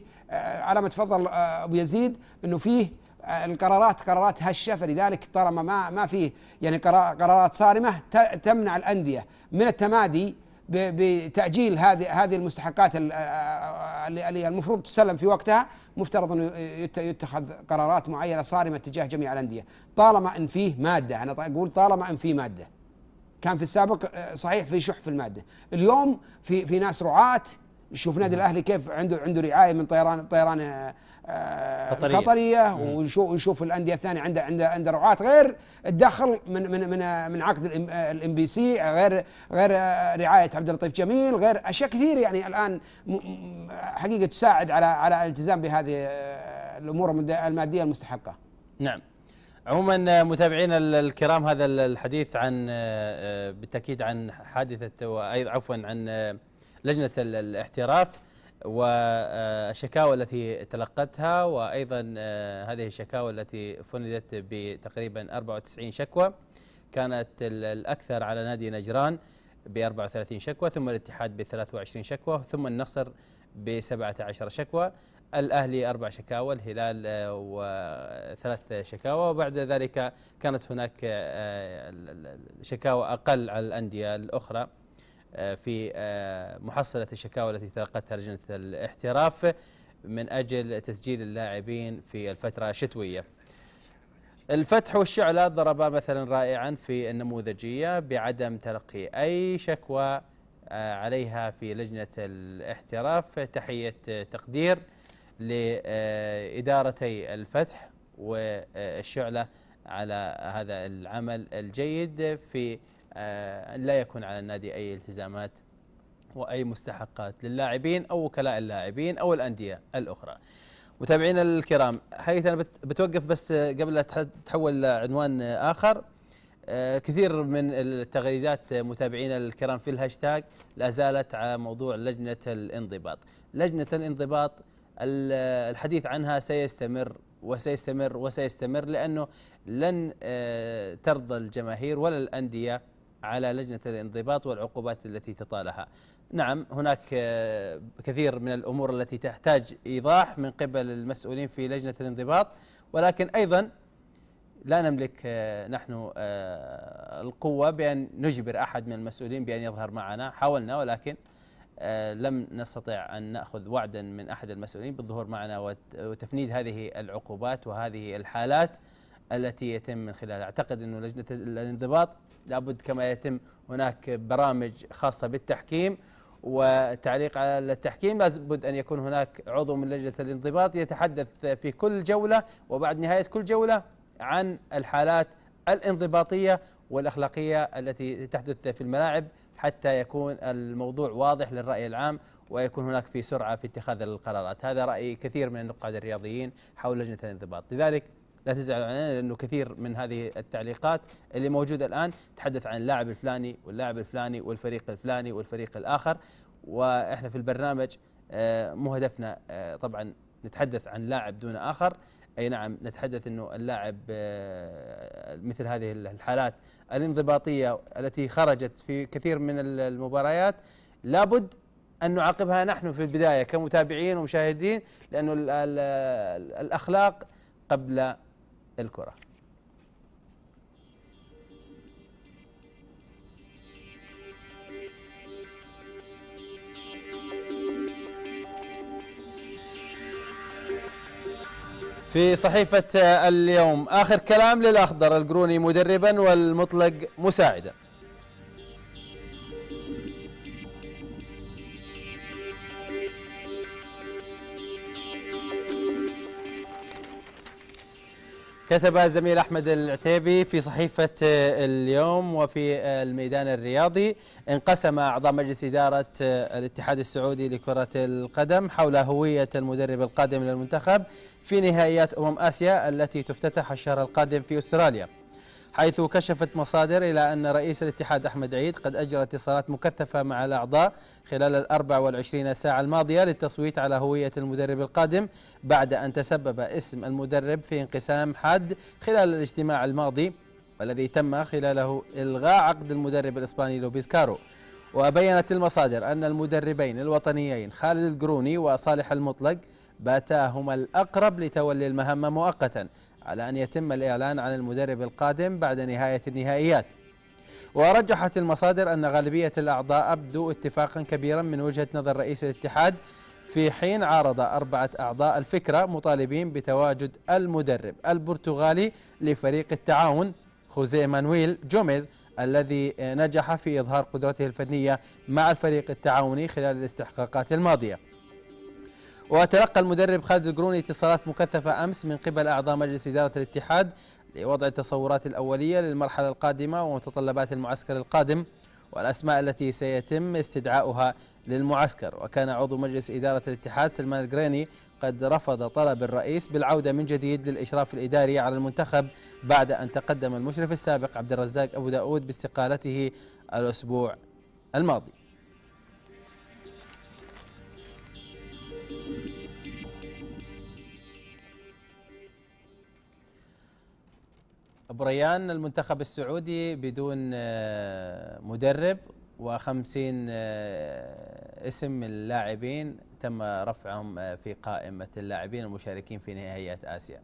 على ما تفضل أبو يزيد أنه فيه القرارات قرارات هشه فلذلك طالما ما ما فيه يعني قرارات صارمه تمنع الانديه من التمادي بتاجيل هذه هذه المستحقات اللي المفروض تسلم في وقتها مفترض انه يتخذ قرارات معينه صارمه تجاه جميع الانديه طالما ان فيه ماده انا اقول طالما ان فيه ماده كان في السابق آه، صحيح في شح في الماده اليوم في في ناس رعاه شوف نادي الاهلي كيف عنده عنده رعايه من طيران طيران آه، آه، قطرية. قطرية ونشوف الانديه الثانيه عندها عندها عندها رعاه غير الدخل من من من من عقد الام بي سي غير غير رعايه عبد اللطيف جميل غير اشياء كثير يعني الان حقيقه تساعد على على الالتزام بهذه آه، الامور الماديه المستحقه. نعم. عموما آه، متابعينا الكرام هذا الحديث عن بالتاكيد عن حادثه عفوا عن لجنه الاحتراف والشكاوى التي تلقتها وأيضا آه، هذه الشكاوى التي فندت بتقريبا 94 شكوى كانت الأكثر على نادي نجران ب 34 شكوى ثم الاتحاد ب 23 شكوى ثم النصر ب 17 شكوى الأهلي أربع شكاوى الهلال آه، وثلاث شكاوى وبعد ذلك كانت هناك آه، شكاوى أقل على الأندية الأخرى آه، في آه، محصلة الشكاوى التي تلقتها لجنة الاحتراف من أجل تسجيل اللاعبين في الفترة الشتوية الفتح والشعلة ضربا مثلا رائعا في النموذجية بعدم تلقي أي شكوى آه، عليها في لجنة الاحتراف تحية تقدير لإدارتي الفتح والشعلة على هذا العمل الجيد في آه، لا يكون على النادي أي التزامات وأي مستحقات للاعبين أو وكلاء اللاعبين أو الأندية الأخرى متابعينا الكرام حقيقة أنا بتوقف بس قبل لا تحول لعنوان آخر آه، كثير من التغريدات متابعينا الكرام في الهاشتاج لا زالت على موضوع لجنة الانضباط لجنة الانضباط الحديث عنها سيستمر وسيستمر وسيستمر لأنه لن آه، ترضى الجماهير ولا الأندية على لجنة الانضباط والعقوبات التي تطالها نعم هناك آه، كثير من الأمور التي تحتاج إيضاح من قبل المسؤولين في لجنة الانضباط ولكن أيضا لا نملك آه، نحن آه، القوة بأن نجبر أحد من المسؤولين بأن يظهر معنا حاولنا ولكن لم نستطع أن نأخذ وعدا من أحد المسؤولين بالظهور معنا وتفنيد هذه العقوبات وهذه الحالات التي يتم من خلالها أعتقد أن لجنة الانضباط لابد كما يتم هناك برامج خاصة بالتحكيم وتعليق على التحكيم لابد أن يكون هناك عضو من لجنة الانضباط يتحدث في كل جولة وبعد نهاية كل جولة عن الحالات الانضباطية والأخلاقية التي تحدث في الملاعب حتى يكون الموضوع واضح للرأي العام ويكون هناك في سرعة في اتخاذ القرارات هذا رأي كثير من النقاد الرياضيين حول لجنة الانضباط لذلك لا تزعلوا علينا لانه كثير من هذه التعليقات اللي موجوده الان تحدث عن اللاعب الفلاني واللاعب الفلاني والفريق الفلاني والفريق الاخر واحنا في البرنامج آه، مو هدفنا آه، طبعا نتحدث عن لاعب دون اخر اي نعم نتحدث انه اللاعب آه، مثل هذه الحالات الانضباطيه التي خرجت في كثير من المباريات لابد ان نعاقبها نحن في البدايه كمتابعين ومشاهدين لانه الاخلاق قبل الكرة في صحيفة اليوم آخر كلام للأخضر القروني مدربا والمطلق مساعدا كتب الزميل أحمد العتيبي في صحيفة اليوم وفي الميدان الرياضي انقسم أعضاء مجلس إدارة الاتحاد السعودي لكرة القدم حول هوية المدرب القادم للمنتخب في نهائيات أمم آسيا التي تفتتح الشهر القادم في أستراليا حيث كشفت مصادر إلى أن رئيس الاتحاد أحمد عيد قد أجرى اتصالات مكثفة مع الأعضاء خلال ال 24 ساعة الماضية للتصويت على هوية المدرب القادم بعد أن تسبب اسم المدرب في انقسام حاد خلال الاجتماع الماضي والذي تم خلاله إلغاء عقد المدرب الإسباني لوبيز كارو وبينت المصادر أن المدربين الوطنيين خالد القروني وصالح المطلق باتا هما الأقرب لتولي المهمة مؤقتا على أن يتم الإعلان عن المدرب القادم بعد نهاية النهائيات ورجحت المصادر أن غالبية الأعضاء أبدوا اتفاقا كبيرا من وجهة نظر رئيس الاتحاد في حين عارض أربعة أعضاء الفكرة مطالبين بتواجد المدرب البرتغالي لفريق التعاون خوزيه مانويل جوميز الذي نجح في إظهار قدرته الفنية مع الفريق التعاوني خلال الاستحقاقات الماضية وتلقى المدرب خالد القروني اتصالات مكثفة أمس من قبل أعضاء مجلس إدارة الاتحاد لوضع التصورات الأولية للمرحلة القادمة ومتطلبات المعسكر القادم والأسماء التي سيتم استدعاؤها للمعسكر وكان عضو مجلس إدارة الاتحاد سلمان القريني قد رفض طلب الرئيس بالعودة من جديد للإشراف الإداري على المنتخب بعد أن تقدم المشرف السابق عبد الرزاق أبو داود باستقالته الأسبوع الماضي بريان المنتخب السعودي بدون آه، مدرب و50 آه، اسم من اللاعبين تم رفعهم آه، في قائمة اللاعبين المشاركين في نهائيات آسيا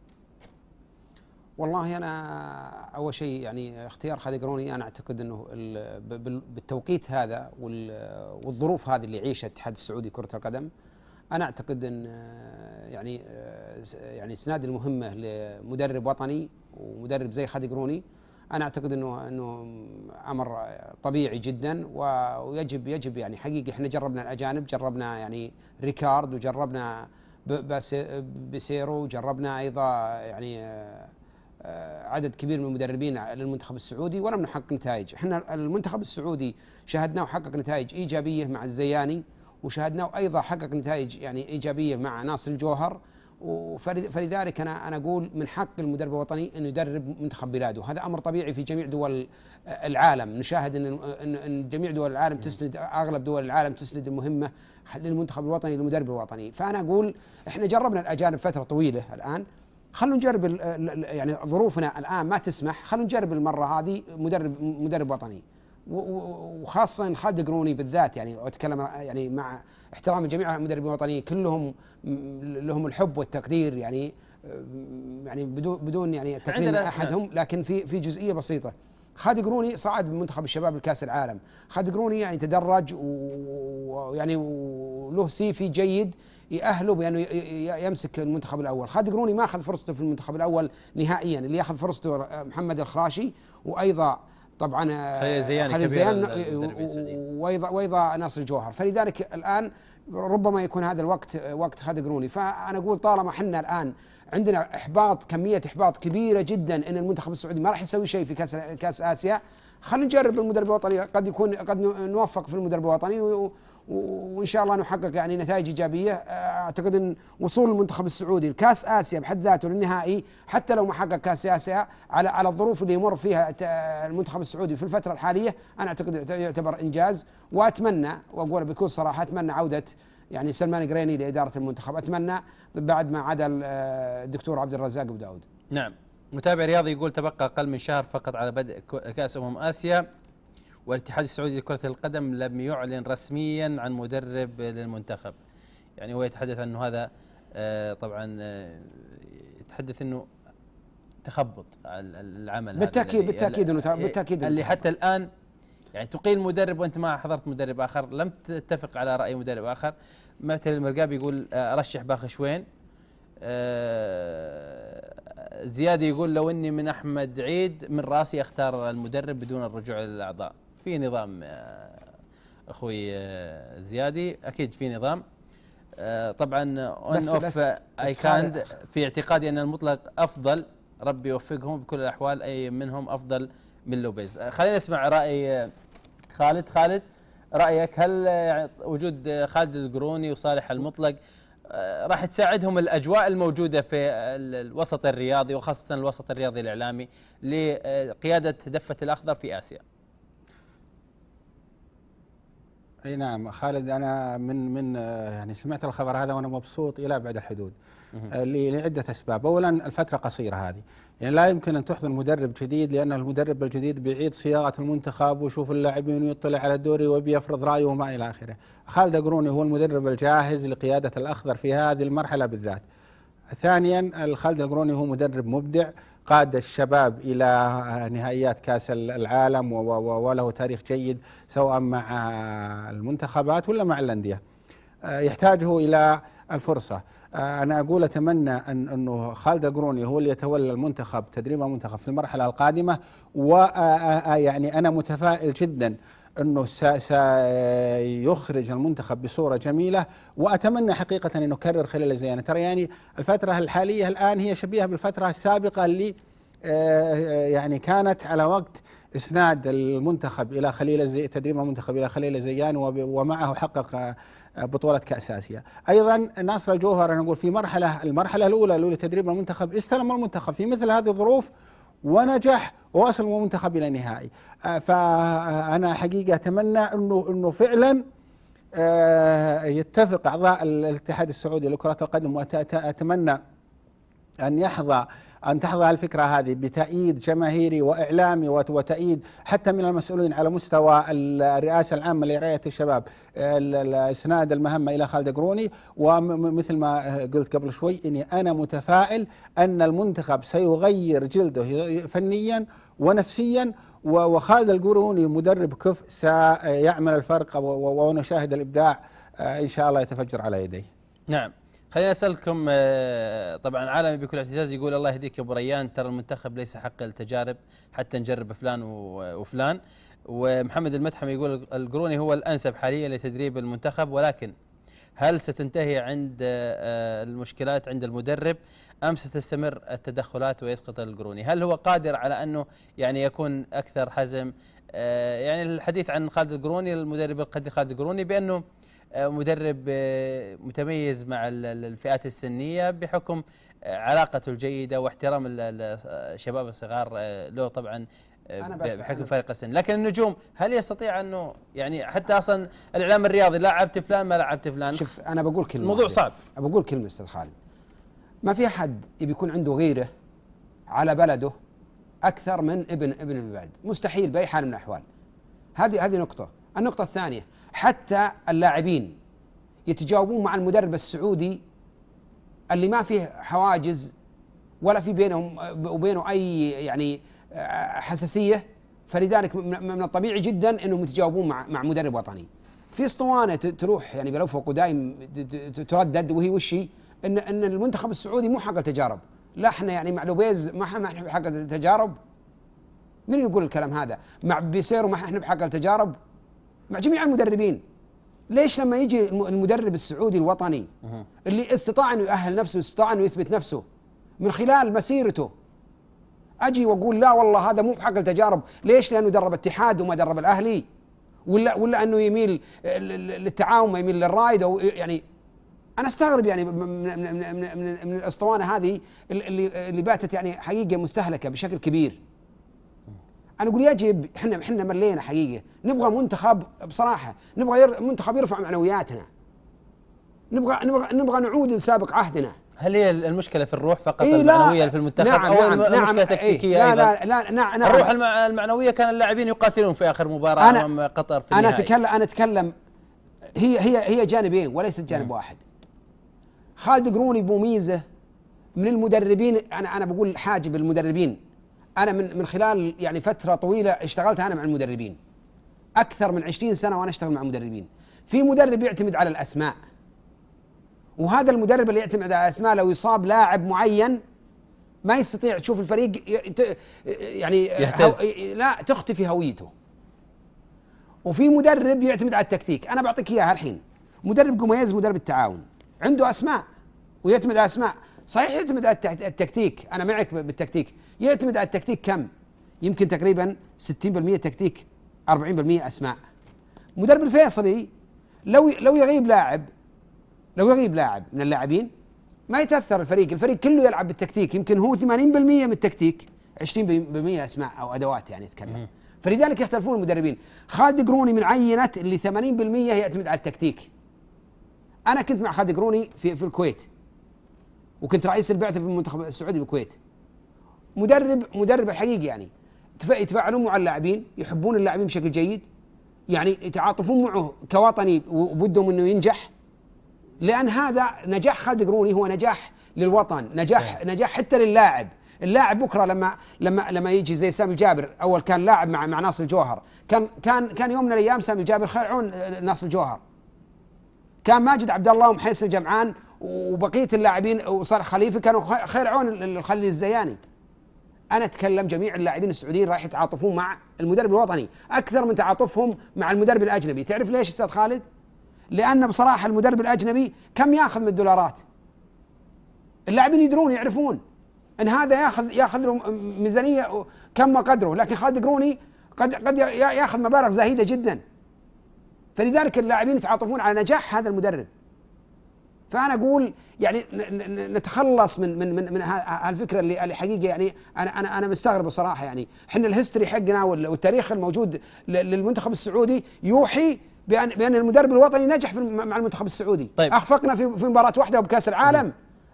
والله أنا أول شيء يعني اختيار خالد قروني أنا أعتقد أنه بالتوقيت هذا والظروف هذه اللي عيشها الاتحاد السعودي كرة القدم أنا أعتقد أن يعني يعني إسناد المهمة لمدرب وطني ومدرب زي خالد قروني انا اعتقد انه انه امر طبيعي جدا ويجب يجب يعني حقيقي احنا جربنا الاجانب جربنا يعني ريكارد وجربنا بسيرو وجربنا ايضا يعني آه، آه، عدد كبير من المدربين للمنتخب السعودي ولم نحقق نتائج، احنا المنتخب السعودي شاهدناه وحقق نتائج ايجابيه مع الزياني وشاهدناه ايضا حقق نتائج يعني ايجابيه مع ناصر الجوهر فلذلك انا انا اقول من حق المدرب الوطني انه يدرب منتخب بلاده، هذا امر طبيعي في جميع دول العالم، نشاهد ان ان جميع دول العالم تسند اغلب دول العالم تسند المهمه للمنتخب الوطني للمدرب الوطني، فانا اقول احنا جربنا الاجانب فتره طويله الان خلونا نجرب يعني ظروفنا الان ما تسمح، خلونا نجرب المره هذه مدرب مدرب وطني. وخاصه خالد قروني بالذات يعني اتكلم يعني مع احترامي جميع المدربين الوطنيين كلهم لهم الحب والتقدير يعني يعني بدون بدون يعني تقدير احدهم لكن في في جزئيه بسيطه خالد قروني صعد بمنتخب الشباب لكاس العالم خالد قروني يعني تدرج ويعني وله سي في جيد يأهله بأنه يمسك المنتخب الأول خالد قروني ما أخذ فرصته في المنتخب الأول نهائيا اللي يأخذ فرصته محمد الخراشي وأيضا طبعا آه، خليل زيان خليل زيان وايضا وايضا ناصر الجوهر فلذلك الان ربما يكون هذا الوقت آه، وقت خالد قروني فانا اقول طالما احنا الان عندنا احباط كميه احباط كبيره جدا ان المنتخب السعودي ما راح يسوي شيء في كاس كاس اسيا خلينا نجرب المدرب الوطني قد يكون قد نوفق في المدرب الوطني وان شاء الله نحقق يعني نتائج ايجابيه آه، اعتقد ان وصول المنتخب السعودي لكاس اسيا بحد ذاته للنهائي حتى لو ما حقق كاس اسيا على على الظروف اللي يمر فيها آه، المنتخب السعودي في الفتره الحاليه انا اعتقد يعتبر انجاز واتمنى واقول بكل صراحه اتمنى عوده يعني سلمان قريني لاداره المنتخب اتمنى بعد ما عدا آه، الدكتور عبد الرزاق ابو داود نعم متابع رياضي يقول تبقى اقل من شهر فقط على بدء كاس امم اسيا والاتحاد السعودي لكرة القدم لم يعلن رسميا عن مدرب للمنتخب يعني هو يتحدث أنه هذا آه، طبعا آه، يتحدث أنه تخبط العمل بالتأكيد بالتأكيد أنه بالتأكيد اللي حتى الآن يعني تقيل مدرب وانت ما حضرت مدرب اخر لم تتفق على راي مدرب اخر معتل المرقاب يقول آه، ارشح باخشوين زيادة يقول لو اني من احمد عيد من راسي اختار المدرب بدون الرجوع للاعضاء في نظام آه، اخوي آه، زيادي اكيد في نظام آه، طبعا اون اوف اي كاند في اعتقادي ان المطلق افضل ربي يوفقهم بكل الاحوال اي منهم افضل من لوبيز خلينا نسمع راي خالد خالد رايك هل يعني وجود خالد القروني وصالح المطلق راح تساعدهم الاجواء الموجوده في الوسط الرياضي وخاصه الوسط الرياضي الاعلامي لقياده دفه الاخضر في اسيا اي نعم خالد انا من من آه، يعني سمعت الخبر هذا وانا مبسوط الى ابعد الحدود آه، لعده اسباب، اولا الفتره قصيره هذه، يعني لا يمكن ان تحضر مدرب جديد لان المدرب الجديد بيعيد صياغه المنتخب ويشوف اللاعبين ويطلع على الدوري وبيفرض رايه وما الى اخره. خالد قروني هو المدرب الجاهز لقياده الاخضر في هذه المرحله بالذات. ثانيا خالد القروني هو مدرب مبدع قاد الشباب إلى نهائيات كأس العالم وله تاريخ جيد سواء مع المنتخبات ولا مع الأندية آه، يحتاجه إلى الفرصة آه، أنا أقول أتمنى أن أنه خالد القروني هو اللي يتولى المنتخب تدريب المنتخب في المرحلة القادمة ويعني آه، أنا متفائل جدا انه سيخرج المنتخب بصوره جميله واتمنى حقيقه انه يكرر خلال الزيانه ترى يعني الفتره الحاليه الان هي شبيهه بالفتره السابقه اللي آه، يعني كانت على وقت اسناد المنتخب الى خليل الزي... تدريب المنتخب الى خليل الزيان ومعه حقق آه، بطولة كأس آسيا أيضا ناصر الجوهر أنا أقول في مرحلة المرحلة الأولى لتدريب تدريب المنتخب استلم المنتخب في مثل هذه الظروف ونجح ووصل المنتخب الى نهائي آه، فانا حقيقه اتمنى انه انه فعلا آه، يتفق اعضاء الاتحاد السعودي لكره القدم واتمنى ان يحظى أن تحظى الفكرة هذه بتأييد جماهيري وإعلامي وتأييد حتى من المسؤولين على مستوى الرئاسة العامة لرعاية الشباب إسناد المهمة إلى خالد قروني ومثل ما قلت قبل شوي أني أنا متفائل أن المنتخب سيغير جلده فنيا ونفسيا وخالد القروني مدرب كفء سيعمل الفرق ونشاهد الإبداع آه، إن شاء الله يتفجر على يديه نعم خليني اسالكم آه، طبعا عالمي بكل اعتزاز يقول الله يهديك يا ابو ريان ترى المنتخب ليس حق التجارب حتى نجرب فلان وفلان ومحمد المتحم يقول القروني هو الانسب حاليا لتدريب المنتخب ولكن هل ستنتهي عند آه، آه، المشكلات عند المدرب ام ستستمر التدخلات ويسقط القروني؟ هل هو قادر على انه يعني يكون اكثر حزم؟ يعني الحديث عن خالد القروني المدرب القدير خالد القروني بانه آه، مدرب آه، متميز مع الفئات السنيه بحكم آه، علاقته الجيده واحترام الشباب الصغار له طبعا بحكم فريق السن لكن النجوم هل يستطيع انه يعني حتى اصلا الاعلام الرياضي لعبت فلان ما لعبت فلان شوف انا بقول كلمه الموضوع صعب بقول كلمه استاذ خالد ما في احد يبي يكون عنده غيره على بلده اكثر من ابن ابن البلد مستحيل باي حال من الاحوال هذه هذه نقطه النقطه الثانيه حتى اللاعبين يتجاوبون مع المدرب السعودي اللي ما فيه حواجز ولا في بينهم وبينه اي يعني آه، حساسيه فلذلك من الطبيعي جدا انهم يتجاوبون مع مع مدرب وطني. في اسطوانه تروح يعني بالافق ودايم تردد وهي وشي ان ان المنتخب السعودي مو حق التجارب، لا احنا يعني مع لوبيز ما احنا بحق التجارب من يقول الكلام هذا؟ مع بيسيرو ما احنا بحق التجارب؟ مع جميع المدربين ليش لما يجي المدرب السعودي الوطني اللي استطاع انه يؤهل نفسه استطاع انه يثبت نفسه من خلال مسيرته اجي واقول لا والله هذا مو بحق التجارب ليش لانه درب اتحاد وما درب الاهلي ولا ولا انه يميل للتعاون يميل للرايد او يعني انا استغرب يعني من, من, من, من الاسطوانه هذه اللي اللي باتت يعني حقيقه مستهلكه بشكل كبير انا اقول يجب احنا احنا ملينا حقيقه نبغى منتخب بصراحه نبغى ير... منتخب يرفع معنوياتنا نبغى نبغى نبغى نعود لسابق عهدنا هل هي المشكله في الروح فقط إيه المعنويه في المنتخب نعم او نعم, نعم. المشكله نعم تكتيكيه إيه لا, لا لا لا نعم, نعم. الروح نعم المعنويه كان اللاعبين يقاتلون في اخر مباراه امام قطر في انا اتكلم انا اتكلم هي هي هي جانبين وليست جانب نعم. واحد خالد قروني بوميزه من المدربين انا انا بقول حاجه بالمدربين انا من من خلال يعني فتره طويله اشتغلت انا مع المدربين اكثر من 20 سنه وانا اشتغل مع مدربين في مدرب يعتمد على الاسماء وهذا المدرب اللي يعتمد على الاسماء لو يصاب لاعب معين ما يستطيع تشوف الفريق يعني يهتز. لا تختفي هويته وفي مدرب يعتمد على التكتيك انا بعطيك اياها الحين مدرب قميز مدرب التعاون عنده اسماء ويعتمد على اسماء صحيح يعتمد على التكتيك انا معك بالتكتيك يعتمد على التكتيك كم يمكن تقريبا 60% تكتيك 40% اسماء مدرب الفيصلي لو لو يغيب لاعب لو يغيب لاعب من اللاعبين ما يتاثر الفريق الفريق كله يلعب بالتكتيك يمكن هو 80% من التكتيك 20% اسماء او ادوات يعني يتكلم فلذلك يختلفون المدربين خالد قروني من عينه اللي 80% يعتمد على التكتيك انا كنت مع خالد قروني في في الكويت وكنت رئيس البعثه في المنتخب السعودي بالكويت مدرب مدرب الحقيقي يعني يتفاعلون مع اللاعبين يحبون اللاعبين بشكل جيد يعني يتعاطفون معه كوطني وبدهم انه ينجح لان هذا نجاح خالد قروني هو نجاح للوطن نجاح صحيح. نجاح حتى للاعب اللاعب بكره لما لما لما يجي زي سامي الجابر اول كان لاعب مع مع ناصر الجوهر كان كان كان يوم من الايام سامي الجابر خلعون آه، ناصر الجوهر كان ماجد عبد الله ومحيس الجمعان وبقيه اللاعبين وصالح خليفه كانوا خير عون الخليل الزياني انا اتكلم جميع اللاعبين السعوديين راح يتعاطفون مع المدرب الوطني اكثر من تعاطفهم مع المدرب الاجنبي تعرف ليش استاذ خالد لان بصراحه المدرب الاجنبي كم ياخذ من الدولارات اللاعبين يدرون يعرفون ان هذا ياخذ ياخذ له ميزانيه كم وقدره لكن خالد قروني قد قد ياخذ مبالغ زهيده جدا فلذلك اللاعبين يتعاطفون على نجاح هذا المدرب فانا اقول يعني نتخلص من من من, من هالفكره اللي اللي حقيقه يعني انا انا انا مستغرب بصراحه يعني احنا الهيستوري حقنا والتاريخ الموجود للمنتخب السعودي يوحي بان بان المدرب الوطني نجح في مع المنتخب السعودي طيب. اخفقنا في في مباراه واحده وبكاس العالم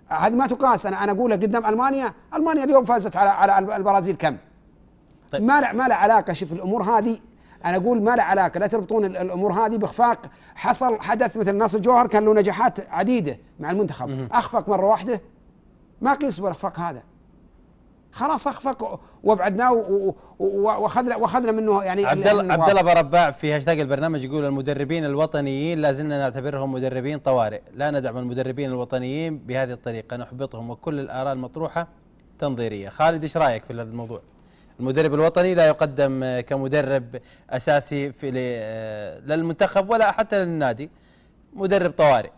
هذه ما تقاس انا انا اقولها قدام المانيا المانيا اليوم فازت على على البرازيل كم طيب. ما له ما له علاقه شوف الامور هذه انا اقول ما له علاقه لا تربطون الامور هذه باخفاق حصل حدث مثل ناصر جوهر كان له نجاحات عديده مع المنتخب اخفق مره واحده ما قيس بالاخفاق هذا خلاص اخفق وابعدناه واخذنا واخذنا منه يعني عبد الله عبد الله برباع في هاشتاج البرنامج يقول المدربين الوطنيين لا زلنا نعتبرهم مدربين طوارئ، لا ندعم المدربين الوطنيين بهذه الطريقه نحبطهم وكل الاراء المطروحه تنظيريه، خالد ايش رايك في هذا الموضوع؟ المدرب الوطني لا يقدم كمدرب اساسي في للمنتخب آه، ولا حتى للنادي مدرب طوارئ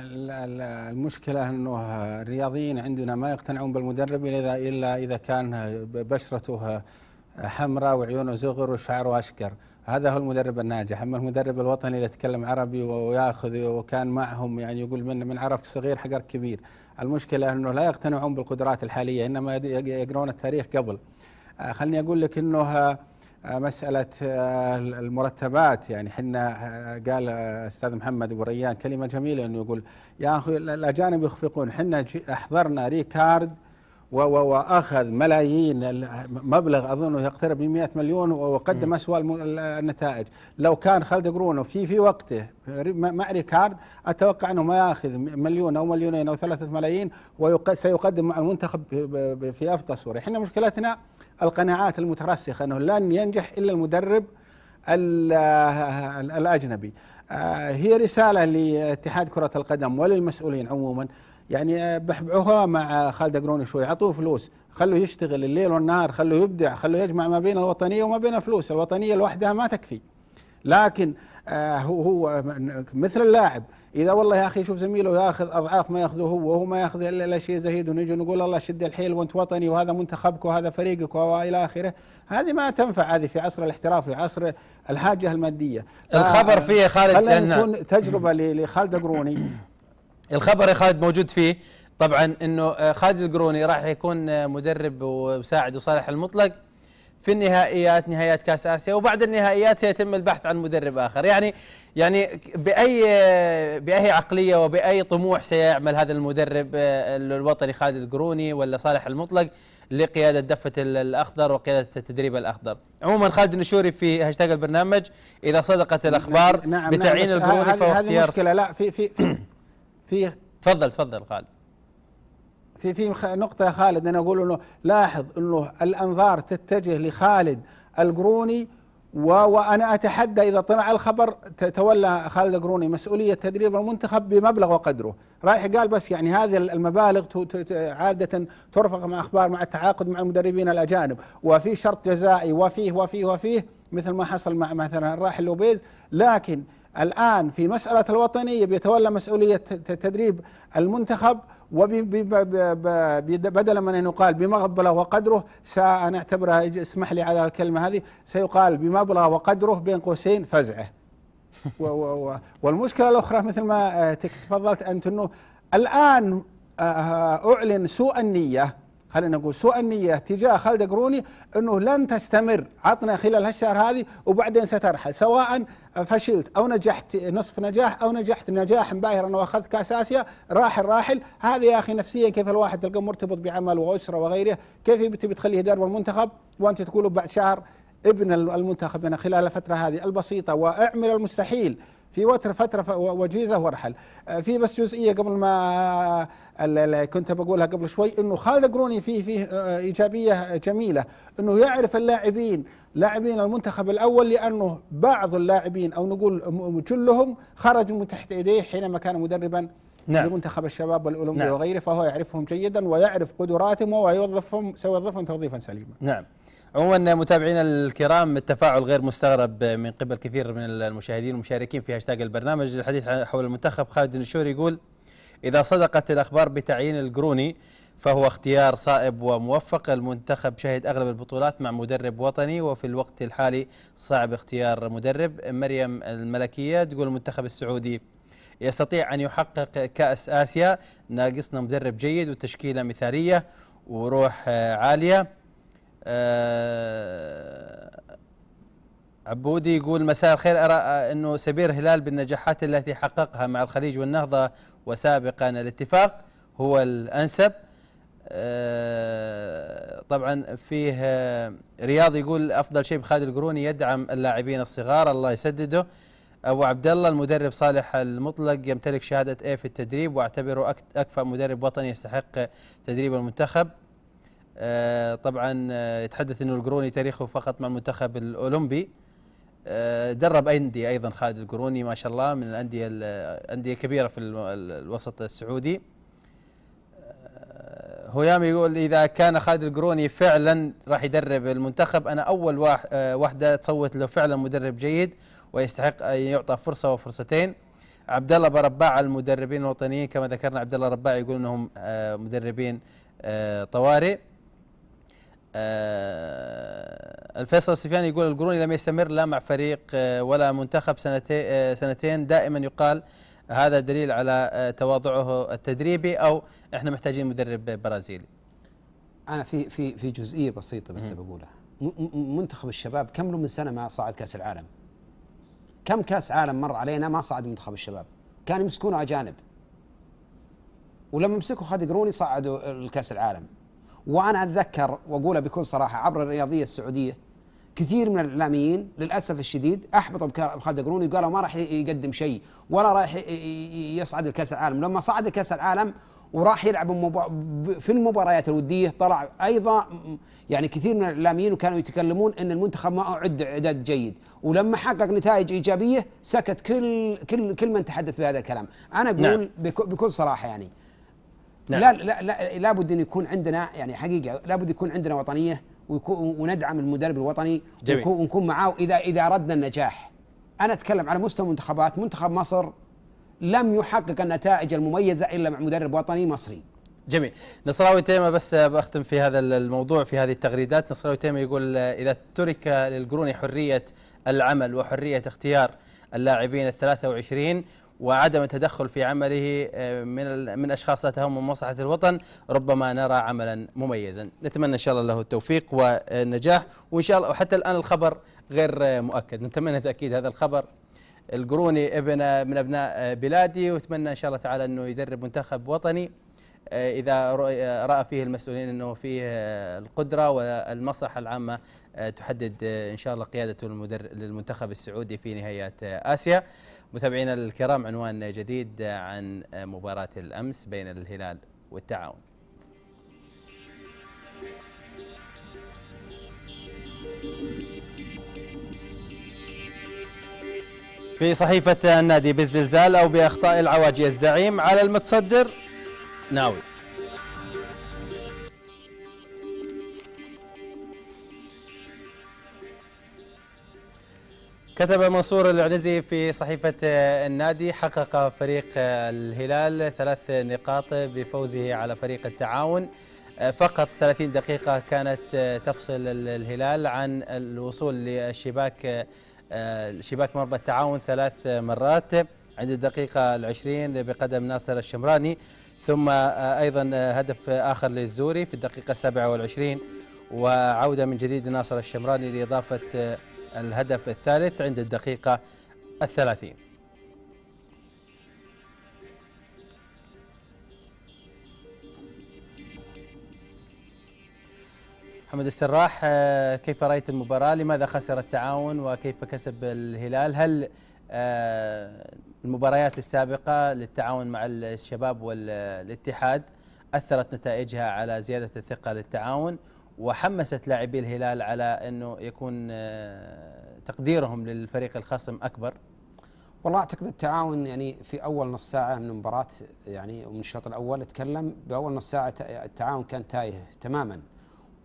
المشكلة أنه الرياضيين عندنا ما يقتنعون بالمدرب إلا إلا إذا كان بشرته حمراء وعيونه زغر وشعره أشقر هذا هو المدرب الناجح أما المدرب الوطني اللي يتكلم عربي وياخذ وكان معهم يعني يقول من من عرفك صغير حقر كبير المشكله انه لا يقتنعون بالقدرات الحاليه انما يقرون التاريخ قبل آه، خلني اقول لك انه آه، مسألة آه، المرتبات يعني حنا قال أستاذ محمد أبو ريان كلمة جميلة أنه يقول يا أخي الأجانب يخفقون حنا أحضرنا ريكارد واخذ ملايين مبلغ اظنه يقترب من 100 مليون وقدم اسوء النتائج لو كان خالد قرونه في في وقته مع ريكارد اتوقع انه ما ياخذ مليون او مليونين او ثلاثه ملايين وسيقدم مع المنتخب في افضل صوره احنا مشكلتنا القناعات المترسخه انه لن ينجح الا المدرب الاجنبي آه، هي رساله لاتحاد كره القدم وللمسؤولين عموما يعني بحبعوها مع خالد قرون شوي عطوه فلوس خلوه يشتغل الليل والنهار خلوه يبدع خلوه يجمع ما بين الوطنيه وما بين الفلوس الوطنيه لوحدها ما تكفي لكن آه هو هو مثل اللاعب اذا والله يا اخي شوف زميله ياخذ اضعاف ما ياخذه هو وهو ما ياخذ الا شيء زهيد ونجي نقول الله شد الحيل وانت وطني وهذا منتخبك وهذا فريقك والى اخره هذه ما تنفع هذه في عصر الاحتراف في عصر الحاجه الماديه الخبر فيه خالد ان تكون تجربه لخالد قروني الخبر يا خالد موجود فيه طبعا انه آه، خالد القروني راح يكون آه، مدرب ومساعد وصالح المطلق في النهائيات نهائيات كاس اسيا وبعد النهائيات سيتم البحث عن مدرب اخر يعني يعني باي باي عقليه وباي طموح سيعمل هذا المدرب آه، الوطني خالد القروني ولا صالح المطلق لقياده دفه الاخضر وقياده التدريب الاخضر عموما خالد النشوري في هاشتاج البرنامج اذا صدقت الاخبار نعم, نعم، بتعيين نعم القروني فهو اختيار مشكله لا في, في في تفضل تفضل خالد في في نقطة يا خالد أنا أقول أنه لاحظ أنه الأنظار تتجه لخالد القروني و وأنا أتحدى إذا طلع الخبر تولى خالد القروني مسؤولية تدريب المنتخب بمبلغ وقدره رايح قال بس يعني هذه المبالغ عادة ترفق مع أخبار مع التعاقد مع المدربين الأجانب وفي شرط جزائي وفيه وفيه وفيه مثل ما حصل مع مثلا راح لوبيز لكن الآن في مسألة الوطنية بيتولى مسؤولية تدريب المنتخب وبدلا من أن يقال بمبلغ وقدره سنعتبرها اسمح لي على الكلمة هذه سيقال بمبلغ وقدره بين قوسين فزعه والمشكلة الأخرى مثل ما آه، تفضلت أنت أنه الآن آه، آه، أعلن سوء النية خلينا نقول سوء النية تجاه خالد قروني أنه لن تستمر عطنا خلال هالشهر هذه وبعدين سترحل سواء فشلت أو نجحت نصف نجاح أو نجحت نجاح مباهر أنه أخذت كأس آسيا راحل راحل هذا يا أخي نفسيا كيف الواحد تلقى مرتبط بعمل وأسرة وغيره كيف تبي تخليه يدرب المنتخب وأنت تقول بعد شهر ابن المنتخب أنا خلال الفترة هذه البسيطة وأعمل المستحيل في وتر فترة وجيزة وارحل آه، في بس جزئية قبل ما اللي كنت بقولها قبل شوي انه خالد قروني فيه فيه آه، ايجابيه جميله انه يعرف اللاعبين لاعبين المنتخب الاول لانه بعض اللاعبين او نقول جلهم خرجوا من تحت ايديه حينما كان مدربا نعم. لمنتخب الشباب والاولمبي نعم. وغيره فهو يعرفهم جيدا ويعرف قدراتهم ويوظفهم سيوظفهم توظيفا سليما. نعم. عموما متابعينا الكرام التفاعل غير مستغرب من قبل كثير من المشاهدين والمشاركين في هاشتاج البرنامج الحديث حول المنتخب خالد النشور يقول إذا صدقت الأخبار بتعيين القروني فهو اختيار صائب وموفق المنتخب شهد أغلب البطولات مع مدرب وطني وفي الوقت الحالي صعب اختيار مدرب مريم الملكية تقول المنتخب السعودي يستطيع أن يحقق كأس آسيا ناقصنا مدرب جيد وتشكيلة مثالية وروح عالية آه، عبودي يقول مساء الخير أرى أنه سبير هلال بالنجاحات التي حققها مع الخليج والنهضة وسابقا الاتفاق هو الأنسب آه، طبعا فيه آه، رياض يقول أفضل شيء بخالد القروني يدعم اللاعبين الصغار الله يسدده أبو عبد الله المدرب صالح المطلق يمتلك شهادة A في التدريب واعتبره أكفأ مدرب وطني يستحق تدريب المنتخب آه، طبعا يتحدث أنه القروني تاريخه فقط مع المنتخب الأولمبي آه، درب انديه ايضا خالد القروني ما شاء الله من الانديه الانديه كبيره في الوسط السعودي آه، هويام يقول اذا كان خالد القروني فعلا راح يدرب المنتخب انا اول واحدة آه، تصوت له فعلا مدرب جيد ويستحق ان يعطى فرصه وفرصتين عبد الله برباع المدربين الوطنيين كما ذكرنا عبد الله رباع يقول انهم مدربين طوارئ آه، الفيصل السفياني يقول القروني لم يستمر لا مع فريق آه، ولا منتخب سنتين آه، سنتين دائما يقال هذا دليل على تواضعه التدريبي او احنا محتاجين مدرب برازيلي. انا في في في جزئيه بسيطه بس بقولها منتخب الشباب كم له من سنه ما صعد كاس العالم؟ كم كاس عالم مر علينا ما صعد منتخب الشباب؟ كانوا يمسكونه اجانب. ولما مسكوا خالد قروني صعدوا الكاس العالم وانا اتذكر واقولها بكل صراحه عبر الرياضيه السعوديه كثير من الاعلاميين للاسف الشديد احبطوا بكار خالد قروني وقالوا ما راح يقدم شيء ولا راح يصعد لكاس العالم لما صعد لكاس العالم وراح يلعب في المباريات الوديه طلع ايضا يعني كثير من الاعلاميين وكانوا يتكلمون ان المنتخب ما اعد اعداد جيد ولما حقق نتائج ايجابيه سكت كل كل كل من تحدث بهذا الكلام انا اقول نعم. بكل صراحه يعني نعم. لا لا لا لابد ان يكون عندنا يعني حقيقه لابد يكون عندنا وطنيه وندعم المدرب الوطني جميل. ونكون معاه اذا اذا اردنا النجاح انا اتكلم على مستوى المنتخبات منتخب مصر لم يحقق النتائج المميزه الا مع مدرب وطني مصري جميل نصراوي تيمة بس بختم في هذا الموضوع في هذه التغريدات نصراوي تيمة يقول إذا ترك للقروني حرية العمل وحرية اختيار اللاعبين ال23 وعدم التدخل في عمله آه، من من اشخاص لا تهم من مصلحه الوطن ربما نرى عملا مميزا نتمنى ان شاء الله له التوفيق والنجاح وان شاء الله وحتى الان الخبر غير مؤكد نتمنى تاكيد هذا الخبر القروني ابن من ابناء آه، بلادي واتمنى ان شاء الله تعالى انه يدرب منتخب وطني آه، اذا راى فيه المسؤولين انه فيه القدره والمصلحه العامه تحدد ان شاء الله قيادته للمنتخب السعودي في نهائيات اسيا متابعينا الكرام عنوان جديد عن مباراة الأمس بين الهلال والتعاون في صحيفة النادي بالزلزال أو بأخطاء العواجي الزعيم على المتصدر ناوي كتب منصور العنزي في صحيفة النادي حقق فريق الهلال ثلاث نقاط بفوزه على فريق التعاون فقط 30 دقيقة كانت تفصل الهلال عن الوصول للشباك شباك مرمى التعاون ثلاث مرات عند الدقيقة العشرين بقدم ناصر الشمراني ثم أيضا هدف آخر للزوري في الدقيقة 27 وعودة من جديد ناصر الشمراني لإضافة الهدف الثالث عند الدقيقة الثلاثين محمد السراح آه، كيف رأيت المباراة لماذا خسر التعاون وكيف كسب الهلال هل آه، المباريات السابقة للتعاون مع الشباب والاتحاد أثرت نتائجها على زيادة الثقة للتعاون وحمست لاعبي الهلال على انه يكون آه، تقديرهم للفريق الخصم اكبر والله اعتقد التعاون يعني في اول نص ساعه من المباراه يعني ومن الشوط الاول اتكلم باول نص ساعه التعاون كان تايه تماما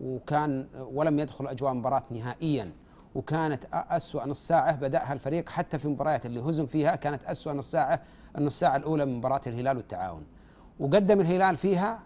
وكان ولم يدخل اجواء المباراه نهائيا وكانت أسوأ نص ساعة بدأها الفريق حتى في المباريات اللي هزم فيها كانت أسوأ نص ساعة النص ساعة الأولى من مباراة الهلال والتعاون وقدم الهلال فيها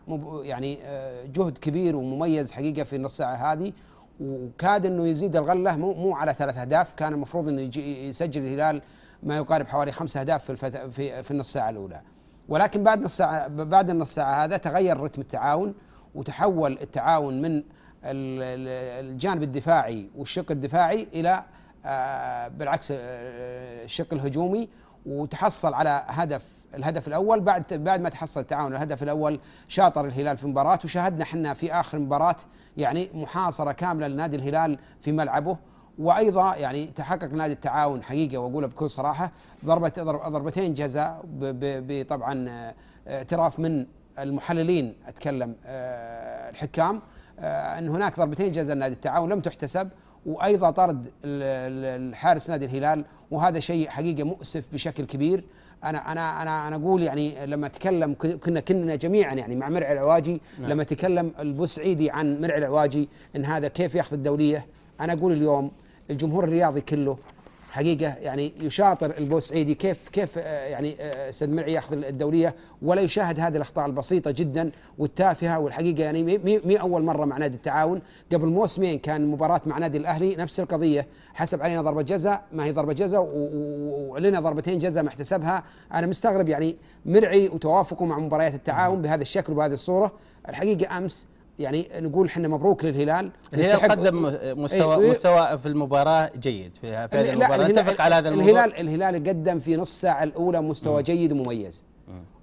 يعني آه، جهد كبير ومميز حقيقه في النص ساعه هذه وكاد انه يزيد الغله مو مو على ثلاث اهداف كان المفروض انه يسجل الهلال ما يقارب حوالي خمس اهداف في في في النص ساعه الاولى ولكن بعد نص ساعه بعد النص ساعه هذا تغير رتم التعاون وتحول التعاون من الجانب الدفاعي والشق الدفاعي الى آه، بالعكس آه، الشق الهجومي وتحصل على هدف الهدف الاول بعد بعد ما تحصل التعاون الهدف الاول شاطر الهلال في المباراه وشاهدنا احنا في اخر مباراه يعني محاصره كامله لنادي الهلال في ملعبه وايضا يعني تحقق نادي التعاون حقيقه واقولها بكل صراحه ضربه ضربتين جزاء بطبعا آه، اعتراف من المحللين اتكلم آه، الحكام آه، ان هناك ضربتين جزاء لنادي التعاون لم تحتسب وايضا طرد الحارس نادي الهلال وهذا شيء حقيقه مؤسف بشكل كبير انا انا انا انا اقول يعني لما تكلم كنا كنا جميعا يعني مع مرعي العواجي نعم. لما تكلم البوسعيدي عن مرعي العواجي ان هذا كيف ياخذ الدوليه انا اقول اليوم الجمهور الرياضي كله حقيقه يعني يشاطر البوسعيدي كيف كيف آه، يعني آه، سيد معي ياخذ الدوليه ولا يشاهد هذه الاخطاء البسيطه جدا والتافهه والحقيقه يعني مي اول مره مع نادي التعاون قبل موسمين كان مباراه مع نادي الاهلي نفس القضيه حسب علينا ضربه جزاء ما هي ضربه جزاء ولنا ضربتين جزاء ما احتسبها انا مستغرب يعني مرعي وتوافقه مع مباريات التعاون بهذا الشكل وبهذه الصوره الحقيقه امس يعني نقول احنا مبروك للهلال الهلال قدم إيه، مستوى ايه مستوى في المباراه جيد في هذه المباراه نتفق على هذا الموضوع الهلال الهلال قدم في نص ساعه الاولى مستوى مم جيد ومميز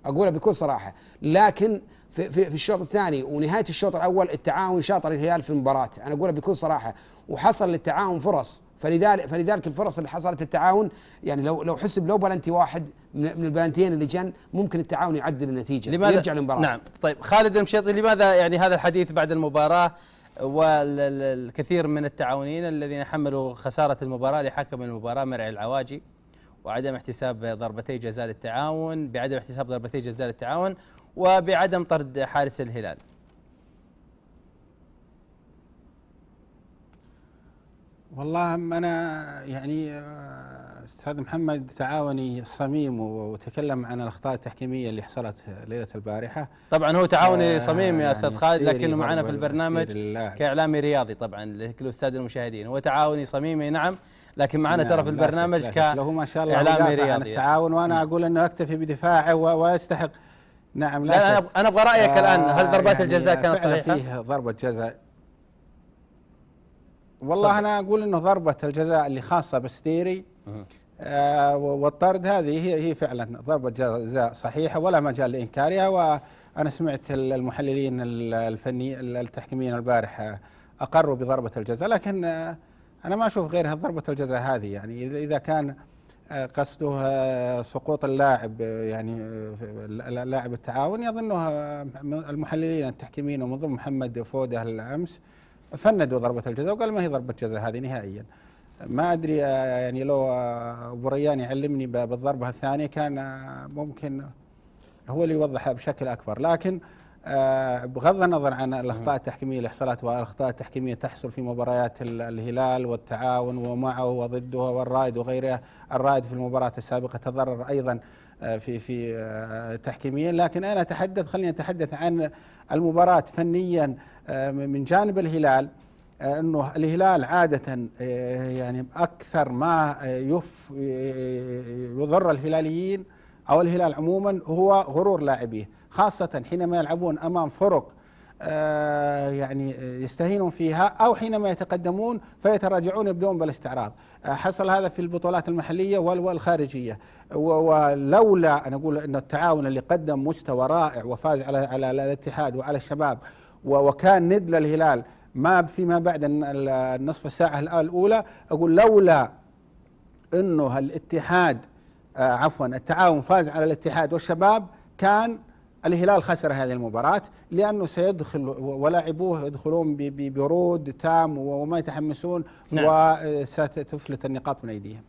اقولها بكل صراحه لكن في, في, في الشوط الثاني ونهايه الشوط الاول التعاون شاطر الهلال في المباراه انا اقولها بكل صراحه وحصل للتعاون فرص فلذلك فلذلك الفرص اللي حصلت التعاون يعني لو لو حسب لو بلنتي واحد من البلنتيين اللي جن ممكن التعاون يعدل النتيجه لماذا يرجع للمباراه نعم طيب خالد المشيطي لماذا يعني هذا الحديث بعد المباراه والكثير من التعاونيين الذين حملوا خساره المباراه لحكم المباراه مرعي العواجي وعدم احتساب ضربتي جزاء للتعاون بعدم احتساب ضربتي جزاء للتعاون وبعدم طرد حارس الهلال والله أنا يعني آه، أستاذ محمد تعاوني صميم وتكلم عن الأخطاء التحكيمية اللي حصلت ليلة البارحة طبعا هو تعاوني آه صميم يا أستاذ يعني خالد لكنه معنا في البرنامج كإعلامي رياضي طبعا لكل المشاهدين هو تعاوني صميمي نعم لكن معنا ترى نعم، في البرنامج ك له ما شاء الله إعلامي رياضي التعاون وأنا نعم. أقول أنه أكتفي بدفاعه ويستحق نعم لا, لا أنا أبغى رأيك آه الآن هل ضربات يعني الجزاء كانت صحيحة؟ فيه ضربة جزاء والله انا اقول انه ضربه الجزاء اللي خاصه بالستيري آه والطرد هذه هي هي فعلا ضربه جزاء صحيحه ولا مجال لانكارها وانا سمعت المحللين الفني التحكيميين البارحه اقروا بضربه الجزاء لكن آه، انا ما اشوف غيرها ضربه الجزاء هذه يعني اذا كان آه، قصده سقوط اللاعب آه، يعني لاعب التعاون يظنه المحللين التحكيميين ضمن محمد فوده الامس فندوا ضربه الجزاء وقال ما هي ضربه جزاء هذه نهائيا ما ادري آه، يعني لو آه، ابو ريان يعلمني بالضربه الثانيه كان آه، ممكن هو اللي يوضحها بشكل اكبر لكن بغض النظر عن الاخطاء التحكيميه اللي حصلت والاخطاء التحكيميه تحصل في مباريات الهلال والتعاون ومعه وضده والرائد وغيره الرائد في المباراه السابقه تضرر ايضا في في تحكيميا لكن انا اتحدث خليني اتحدث عن المباراه فنيا آه، من جانب الهلال آه، انه الهلال عاده آه، يعني اكثر ما يف يضر الهلاليين او الهلال عموما هو غرور لاعبيه خاصه حينما يلعبون امام فرق يعني يستهينون فيها او حينما يتقدمون فيتراجعون يبدون بالاستعراض حصل هذا في البطولات المحليه والخارجيه ولولا انا اقول ان التعاون اللي قدم مستوى رائع وفاز على على الاتحاد وعلى الشباب وكان ند للهلال ما فيما بعد النصف ساعة الأولى أقول لولا أنه الاتحاد آه عفوا التعاون فاز على الاتحاد والشباب كان الهلال خسر هذه المباراة لأنه سيدخل ولاعبوه يدخلون ببرود تام وما يتحمسون نعم. وستفلت آه، النقاط من أيديهم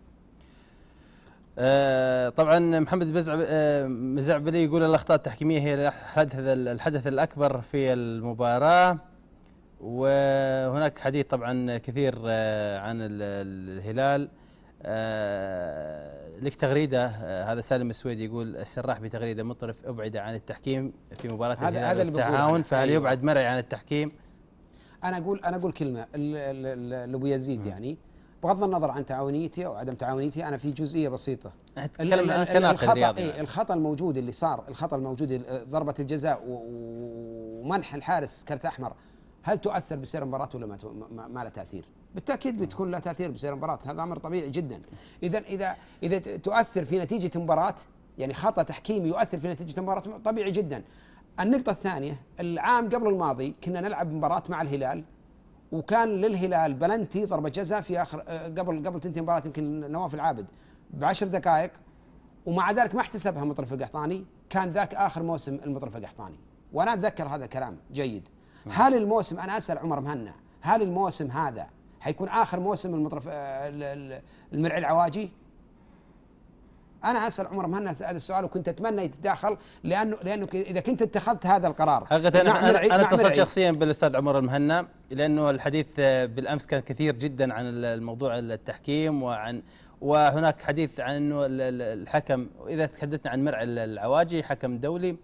آه طبعا محمد بزعب آه مزعبلي يقول الاخطاء التحكيميه هي الحدث الحدث الاكبر في المباراه وهناك حديث طبعا كثير آه عن الهلال آه، لك تغريده آه، هذا سالم السويدي يقول السراح بتغريده مطرف ابعد عن التحكيم في مباراه الهلال التعاون فهل أيوة. يبعد مرعي عن التحكيم؟ انا اقول انا اقول كلمه لابو يزيد يعني بغض النظر عن تعاونيتي او عدم تعاونيتي انا في جزئيه بسيطه اتكلم عن الخطا رياضي إيه الخطا الموجود اللي صار الخطا الموجود ضربه الجزاء ومنح الحارس كرت احمر هل تؤثر بسير المباراه ولا ما, ما, لها تاثير؟ بالتاكيد بتكون لها تاثير بسير المباراه هذا امر طبيعي جدا اذا اذا اذا تؤثر في نتيجه المباراه يعني خطا تحكيمي يؤثر في نتيجه المباراه طبيعي جدا النقطه الثانيه العام قبل الماضي كنا نلعب مباراه مع الهلال وكان للهلال بلنتي ضربه جزاء في اخر آه، قبل قبل تنتهي مباراه يمكن نواف العابد بعشر دقائق ومع ذلك ما احتسبها مطرف القحطاني كان ذاك اخر موسم المطرف القحطاني وانا اتذكر هذا الكلام جيد نعم. هل الموسم انا اسال عمر مهنا هل الموسم هذا حيكون اخر موسم المطرف آه، المرعي العواجي انا اسال عمر مهنا هذا السؤال وكنت اتمنى يتداخل لانه لانه اذا كنت اتخذت هذا القرار حقيقه انا نعم، انا نعم، اتصلت شخصيا بالاستاذ عمر المهنا لانه الحديث بالامس كان كثير جدا عن الموضوع التحكيم وعن وهناك حديث عن انه الحكم اذا تحدثنا عن مرعي العواجي حكم دولي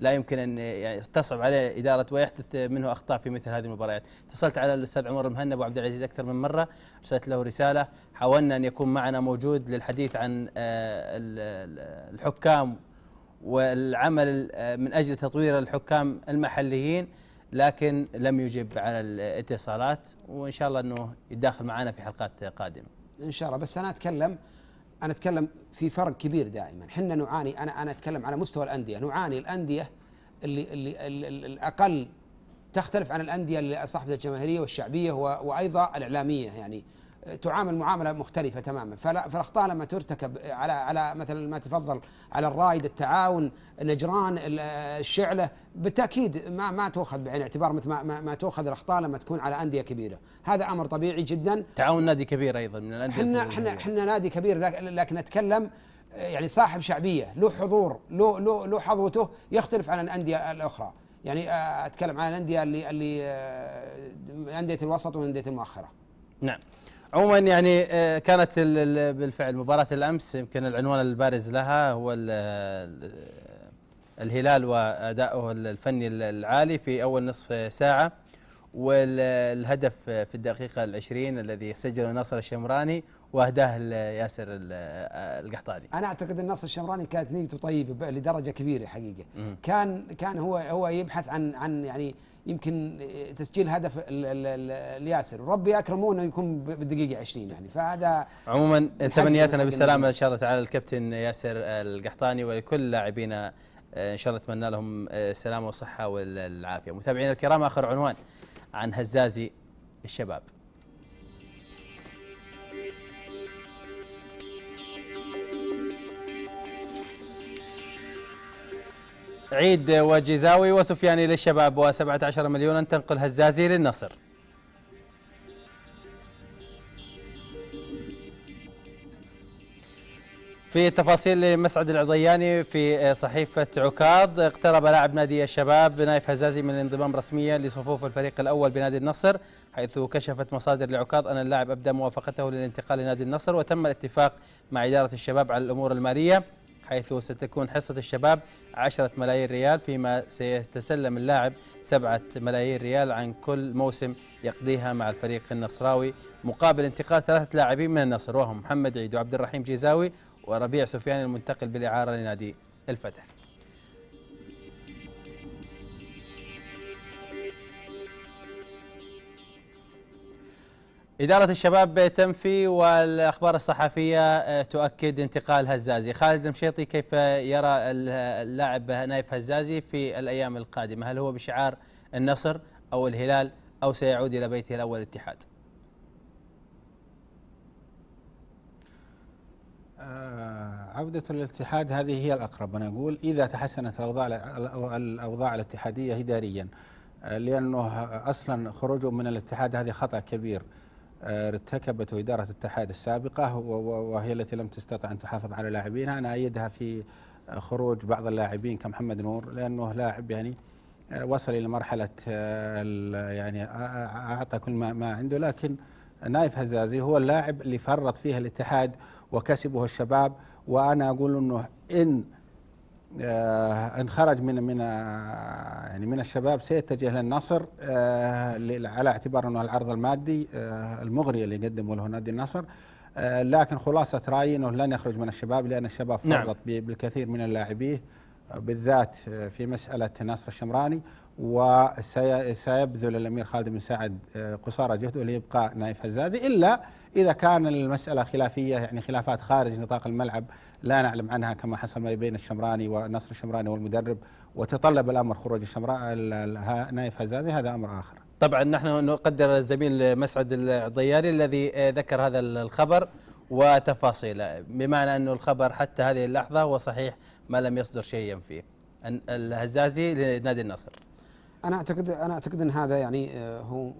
لا يمكن ان يعني تصعب عليه اداره ويحدث منه اخطاء في مثل هذه المباريات، اتصلت على الاستاذ عمر المهنا ابو عبد العزيز اكثر من مره، ارسلت له رساله، حاولنا ان يكون معنا موجود للحديث عن آه، الحكام والعمل آه، من اجل تطوير الحكام المحليين لكن لم يجب على الاتصالات وان شاء الله انه يتداخل معنا في حلقات قادمه. ان شاء الله بس انا اتكلم انا اتكلم في فرق كبير دائما احنا نعاني انا انا اتكلم على مستوى الانديه نعاني الانديه اللي اللي, اللي, اللي الاقل تختلف عن الانديه اللي صاحبه الجماهيريه والشعبيه وايضا الاعلاميه يعني تعامل معامله مختلفه تماما فالاخطاء لما ترتكب على على مثلا ما تفضل على الرايد التعاون نجران الشعله بالتاكيد ما ما تؤخذ بعين الاعتبار مثل ما, ما, ما تؤخذ الاخطاء لما تكون على انديه كبيره هذا امر طبيعي جدا تعاون نادي كبير ايضا من الانديه احنا احنا احنا نادي كبير لكن نتكلم يعني صاحب شعبيه له حضور له له له حظوته يختلف عن الانديه الاخرى يعني آه، اتكلم عن الانديه اللي اللي آه، انديه الوسط وانديه المؤخره نعم عموما يعني آه، كانت بالفعل مباراة الأمس يمكن العنوان البارز لها هو الهلال وأدائه الفني العالي في أول نصف ساعة والهدف في الدقيقة العشرين الذي سجله ناصر الشمراني واهداه ياسر القحطاني انا اعتقد ان ناصر الشمراني كانت نيته طيبه لدرجه كبيره حقيقه كان كان هو هو يبحث عن عن يعني يمكن تسجيل هدف الياسر ربي اكرمه انه يكون بالدقيقه 20 يعني فهذا عموما تمنياتنا بالسلامه ان شاء الله تعالى الكابتن ياسر القحطاني ولكل لاعبينا آه، ان شاء الله اتمنى لهم آه، السلامه والصحه والعافيه متابعينا الكرام اخر عنوان عن هزازي الشباب عيد وجزاوي وسفياني للشباب و17 مليونا تنقل هزازي للنصر في تفاصيل مسعد العضياني في صحيفة عكاظ اقترب لاعب نادي الشباب نايف هزازي من الانضمام رسميا لصفوف الفريق الأول بنادي النصر حيث كشفت مصادر لعكاظ أن اللاعب أبدى موافقته للانتقال لنادي النصر وتم الاتفاق مع إدارة الشباب على الأمور المالية حيث ستكون حصة الشباب 10 ملايين ريال فيما سيتسلم اللاعب 7 ملايين ريال عن كل موسم يقضيها مع الفريق النصراوي مقابل انتقال ثلاثة لاعبين من النصر وهم محمد عيد وعبد الرحيم جيزاوي وربيع سفيان المنتقل بالإعارة لنادي الفتح إدارة الشباب تنفي والأخبار الصحفية آه، تؤكد انتقال هزازي خالد المشيطي كيف يرى اللاعب نايف هزازي في الأيام القادمة هل هو بشعار النصر أو الهلال أو سيعود إلى بيته الأول الاتحاد آه، عودة الاتحاد هذه هي الأقرب أنا أقول إذا تحسنت الأوضاع, الأوضاع الاتحادية إداريا آه، لأنه أصلا خروجه من الاتحاد هذا خطأ كبير آه، ارتكبته إدارة الاتحاد السابقة وهي التي لم تستطع أن تحافظ على لاعبينها أنا أيدها في آه، خروج بعض اللاعبين كمحمد نور لأنه لاعب يعني آه، وصل إلى مرحلة يعني أعطى كل ما عنده لكن نايف هزازي هو اللاعب اللي فرط فيه الاتحاد وكسبه الشباب وأنا أقول أنه إن آه، ان خرج من من آه، يعني من الشباب سيتجه للنصر آه، على اعتبار انه العرض المادي المغري اللي يقدمه له نادي النصر لكن خلاصه رايي انه لن يخرج من الشباب لان الشباب فرط نعم. بالكثير من اللاعبيه بالذات في مساله نصر الشمراني وسيبذل الامير خالد بن سعد قصارى جهده لابقاء نايف هزازي الا إذا كان المسألة خلافية يعني خلافات خارج نطاق الملعب لا نعلم عنها كما حصل ما بين الشمراني ونصر الشمراني والمدرب وتطلب الأمر خروج الشمراء نايف هزازي هذا أمر آخر طبعا نحن نقدر الزميل مسعد الضياري الذي ذكر هذا الخبر وتفاصيله بمعنى أنه الخبر حتى هذه اللحظة هو صحيح ما لم يصدر شيئا فيه الهزازي لنادي النصر انا اعتقد انا اعتقد ان هذا يعني آه، هو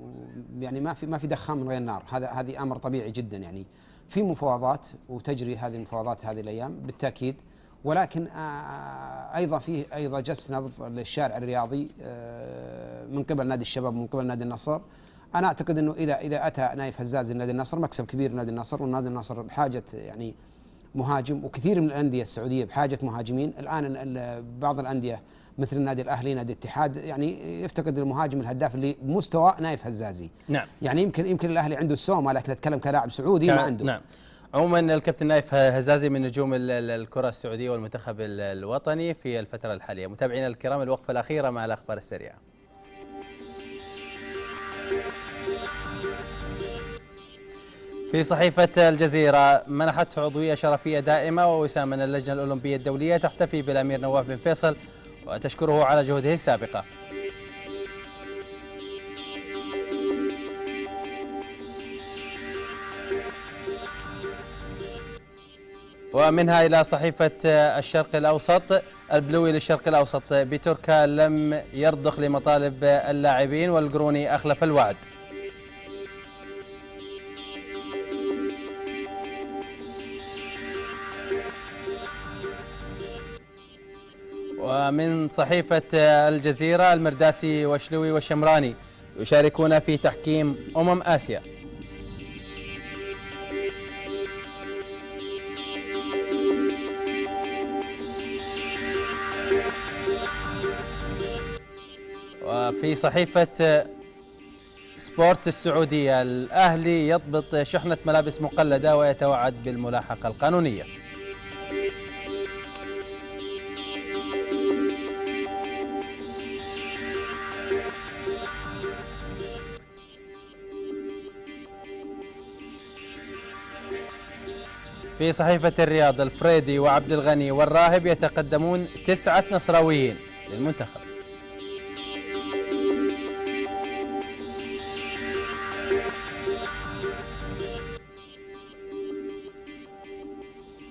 يعني ما في ما في دخان من غير نار هذا هذه امر طبيعي جدا يعني في مفاوضات وتجري هذه المفاوضات هذه الايام بالتاكيد ولكن آه، آه، ايضا فيه ايضا جس نبض للشارع الرياضي من قبل نادي الشباب ومن قبل نادي النصر انا اعتقد انه اذا اذا اتى نايف هزاز لنادي النصر مكسب كبير لنادي النصر ونادي النصر بحاجه يعني مهاجم وكثير من الانديه السعوديه بحاجه مهاجمين الان بعض الانديه مثل النادي الاهلي نادي الاتحاد يعني يفتقد المهاجم الهداف اللي بمستوى نايف هزازي نعم يعني يمكن يمكن الاهلي عنده السومه لكن اتكلم كلاعب سعودي ما عنده نعم عموما الكابتن نايف هزازي من نجوم الكره السعوديه والمنتخب الوطني في الفتره الحاليه متابعينا الكرام الوقفه الاخيره مع الاخبار السريعه في صحيفة الجزيرة منحته عضوية شرفية دائمة ووسام من اللجنة الأولمبية الدولية تحتفي بالأمير نواف بن فيصل وتشكره على جهوده السابقة ومنها إلى صحيفة الشرق الأوسط البلوي للشرق الأوسط بتركا لم يرضخ لمطالب اللاعبين والقروني أخلف الوعد ومن صحيفة الجزيرة المرداسي وشلوي والشمراني يشاركون في تحكيم أمم آسيا وفي صحيفة سبورت السعودية الأهلي يضبط شحنة ملابس مقلدة ويتوعد بالملاحقة القانونية في صحيفة الرياض الفريدي وعبد الغني والراهب يتقدمون تسعة نصراويين للمنتخب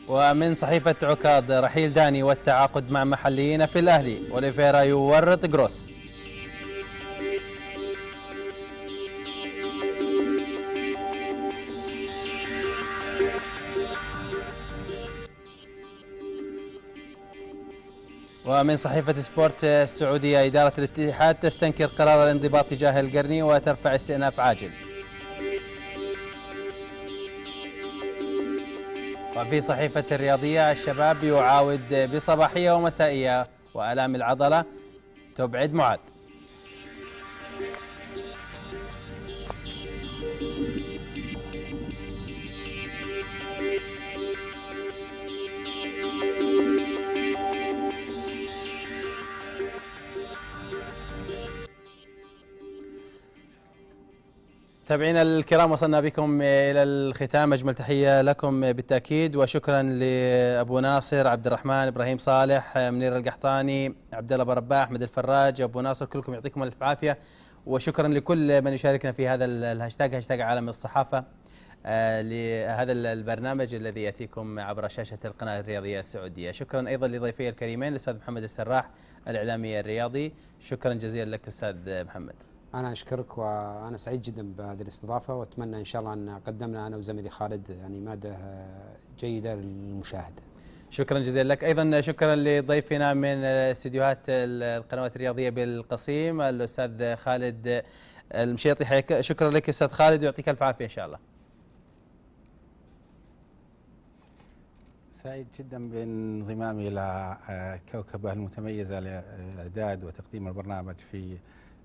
ومن صحيفة عكاظ رحيل داني والتعاقد مع محليين في الأهلي أوليفيرا يورط جروس ومن صحيفة سبورت السعودية إدارة الاتحاد تستنكر قرار الانضباط تجاه القرني وترفع استئناف عاجل وفي صحيفة الرياضية الشباب يعاود بصباحية ومسائية وألام العضلة تبعد معاد متابعينا الكرام وصلنا بكم إلى الختام أجمل تحية لكم بالتأكيد وشكرا لأبو ناصر عبد الرحمن إبراهيم صالح منير القحطاني عبد الله برباح أحمد الفراج أبو ناصر كلكم يعطيكم ألف عافية وشكرا لكل من يشاركنا في هذا الهاشتاج هاشتاج عالم الصحافة آه، لهذا البرنامج الذي يأتيكم عبر شاشة القناة الرياضية السعودية شكرا أيضا لضيفي الكريمين الأستاذ محمد السراح الإعلامي الرياضي شكرا جزيلا لك أستاذ محمد انا اشكرك وانا سعيد جدا بهذه الاستضافه واتمنى ان شاء الله ان قدمنا انا وزميلي خالد يعني ماده جيده للمشاهد. شكرا جزيلا لك ايضا شكرا لضيفنا من استديوهات القنوات الرياضيه بالقصيم الاستاذ خالد المشيطي حيك شكرا لك استاذ خالد ويعطيك الف عافيه ان شاء الله. سعيد جدا بانضمامي الى كوكبه المتميزه لاعداد وتقديم البرنامج في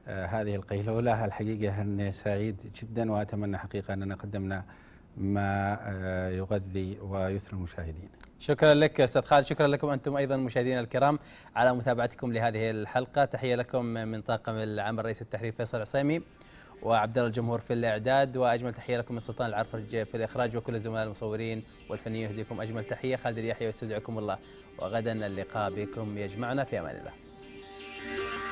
آه، هذه القيلولة الحقيقة أني سعيد جدا وأتمنى حقيقة أننا قدمنا ما آه، يغذي ويثري المشاهدين شكرا لك استاذ خالد شكرا لكم انتم ايضا مشاهدينا الكرام على متابعتكم لهذه الحلقه تحيه لكم من طاقم العمل رئيس التحرير فيصل العصيمي وعبد الله الجمهور في الاعداد واجمل تحيه لكم من سلطان العرفرج في الاخراج وكل الزملاء المصورين والفنيين يهديكم اجمل تحيه خالد اليحيى يستودعكم الله وغدا اللقاء بكم يجمعنا في امان الله